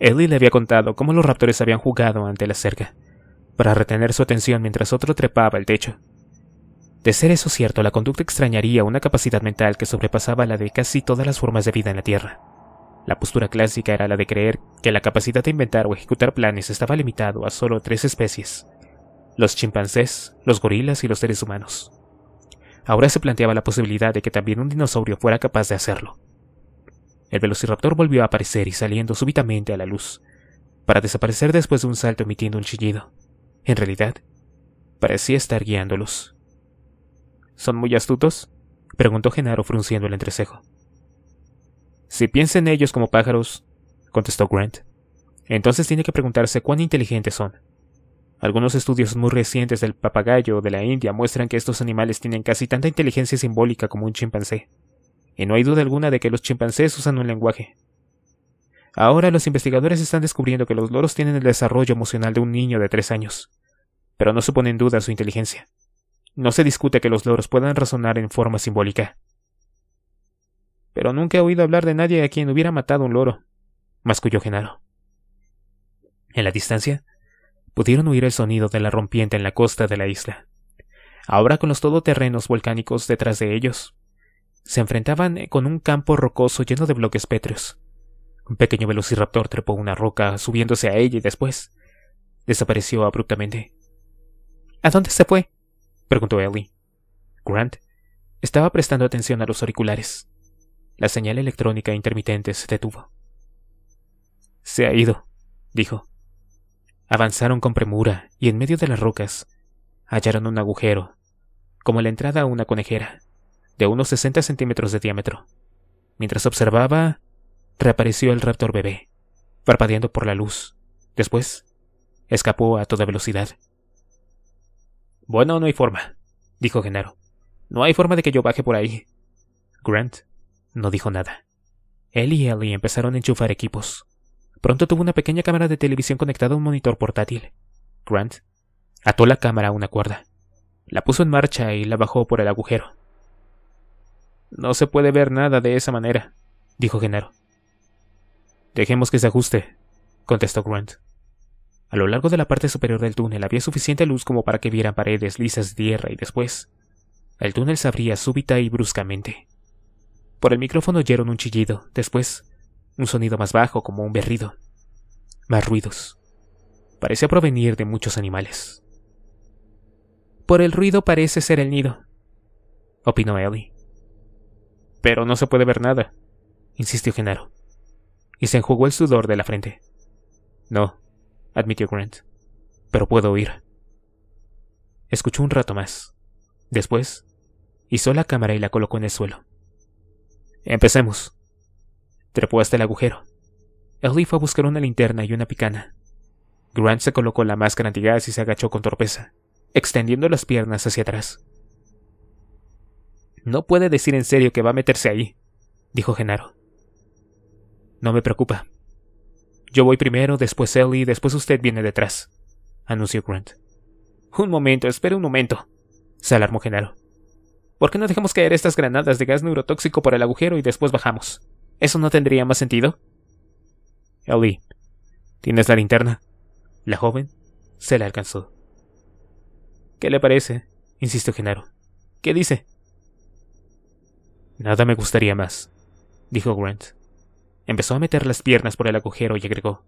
Ellie le había contado cómo los raptores habían jugado ante la cerca, para retener su atención mientras otro trepaba el techo. De ser eso cierto, la conducta extrañaría una capacidad mental que sobrepasaba la de casi todas las formas de vida en la Tierra. La postura clásica era la de creer que la capacidad de inventar o ejecutar planes estaba limitado a solo tres especies, los chimpancés, los gorilas y los seres humanos. Ahora se planteaba la posibilidad de que también un dinosaurio fuera capaz de hacerlo. El velociraptor volvió a aparecer y saliendo súbitamente a la luz, para desaparecer después de un salto emitiendo un chillido. En realidad, parecía estar guiándolos. ¿Son muy astutos? preguntó Genaro frunciendo el entrecejo. Si piensa en ellos como pájaros, contestó Grant, entonces tiene que preguntarse cuán inteligentes son. Algunos estudios muy recientes del papagayo de la India muestran que estos animales tienen casi tanta inteligencia simbólica como un chimpancé, y no hay duda alguna de que los chimpancés usan un lenguaje. Ahora los investigadores están descubriendo que los loros tienen el desarrollo emocional de un niño de tres años, pero no suponen duda su inteligencia. No se discute que los loros puedan razonar en forma simbólica. Pero nunca he oído hablar de nadie a quien hubiera matado un loro, cuyo Genaro. En la distancia, pudieron oír el sonido de la rompiente en la costa de la isla. Ahora con los todoterrenos volcánicos detrás de ellos, se enfrentaban eh, con un campo rocoso lleno de bloques pétreos. Un pequeño velociraptor trepó una roca, subiéndose a ella y después desapareció abruptamente. ¿A dónde se fue? preguntó Ellie. Grant estaba prestando atención a los auriculares. La señal electrónica intermitente se detuvo. Se ha ido, dijo. Avanzaron con premura y en medio de las rocas hallaron un agujero, como la entrada a una conejera, de unos 60 centímetros de diámetro. Mientras observaba, reapareció el raptor bebé, parpadeando por la luz. Después, escapó a toda velocidad. Bueno, no hay forma, dijo Genaro. No hay forma de que yo baje por ahí. Grant no dijo nada. Él y Ellie empezaron a enchufar equipos. Pronto tuvo una pequeña cámara de televisión conectada a un monitor portátil. Grant ató la cámara a una cuerda, la puso en marcha y la bajó por el agujero. No se puede ver nada de esa manera, dijo Genaro. Dejemos que se ajuste, contestó Grant. A lo largo de la parte superior del túnel había suficiente luz como para que vieran paredes lisas de tierra y después. El túnel se abría súbita y bruscamente. Por el micrófono oyeron un chillido, después un sonido más bajo como un berrido, más ruidos. parece provenir de muchos animales. Por el ruido parece ser el nido, opinó Ellie. Pero no se puede ver nada, insistió Genaro, y se enjugó el sudor de la frente. No, admitió Grant, pero puedo oír. Escuchó un rato más. Después, hizo la cámara y la colocó en el suelo. Empecemos, Trepó hasta el agujero. Ellie fue a buscar una linterna y una picana. Grant se colocó la máscara antigás y se agachó con torpeza, extendiendo las piernas hacia atrás. No puede decir en serio que va a meterse ahí, dijo Genaro. No me preocupa. Yo voy primero, después Ellie, después usted viene detrás, anunció Grant. Un momento, espere un momento, se alarmó Genaro. ¿Por qué no dejamos caer estas granadas de gas neurotóxico por el agujero y después bajamos? ¿Eso no tendría más sentido? Ellie, ¿tienes la linterna? La joven se la alcanzó. ¿Qué le parece? insistió Genaro. ¿Qué dice? Nada me gustaría más, dijo Grant. Empezó a meter las piernas por el agujero y agregó.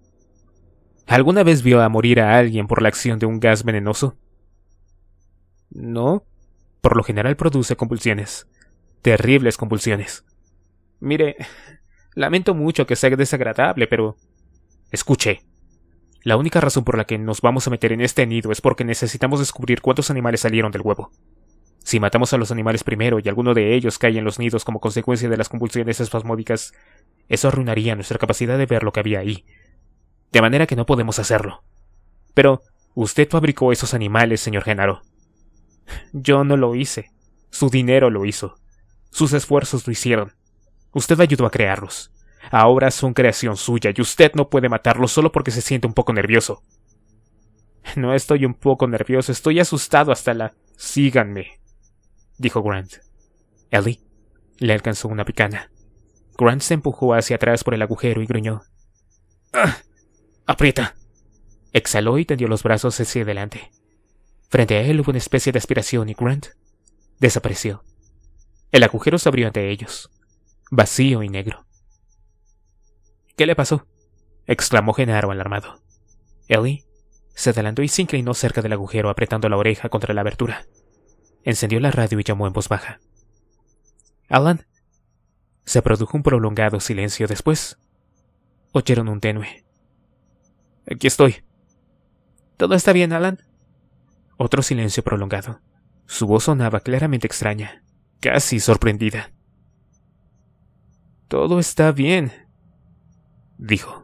¿Alguna vez vio a morir a alguien por la acción de un gas venenoso? No. Por lo general produce convulsiones. Terribles convulsiones. Mire, Lamento mucho que sea desagradable, pero... Escuche. La única razón por la que nos vamos a meter en este nido es porque necesitamos descubrir cuántos animales salieron del huevo. Si matamos a los animales primero y alguno de ellos cae en los nidos como consecuencia de las convulsiones espasmódicas, eso arruinaría nuestra capacidad de ver lo que había ahí. De manera que no podemos hacerlo. Pero, usted fabricó esos animales, señor Genaro. Yo no lo hice. Su dinero lo hizo. Sus esfuerzos lo hicieron. Usted ayudó a crearlos. Ahora son creación suya y usted no puede matarlos solo porque se siente un poco nervioso. No estoy un poco nervioso, estoy asustado hasta la... Síganme, dijo Grant. Ellie le alcanzó una picana. Grant se empujó hacia atrás por el agujero y gruñó. ¡Ah! ¡Aprieta! Exhaló y tendió los brazos hacia adelante. Frente a él hubo una especie de aspiración y Grant desapareció. El agujero se abrió ante ellos vacío y negro. ¿Qué le pasó? exclamó Genaro alarmado. Ellie se adelantó y se inclinó cerca del agujero apretando la oreja contra la abertura. Encendió la radio y llamó en voz baja. Alan. Se produjo un prolongado silencio después. Oyeron un tenue. Aquí estoy. ¿Todo está bien, Alan? Otro silencio prolongado. Su voz sonaba claramente extraña, casi sorprendida. Todo está bien, dijo.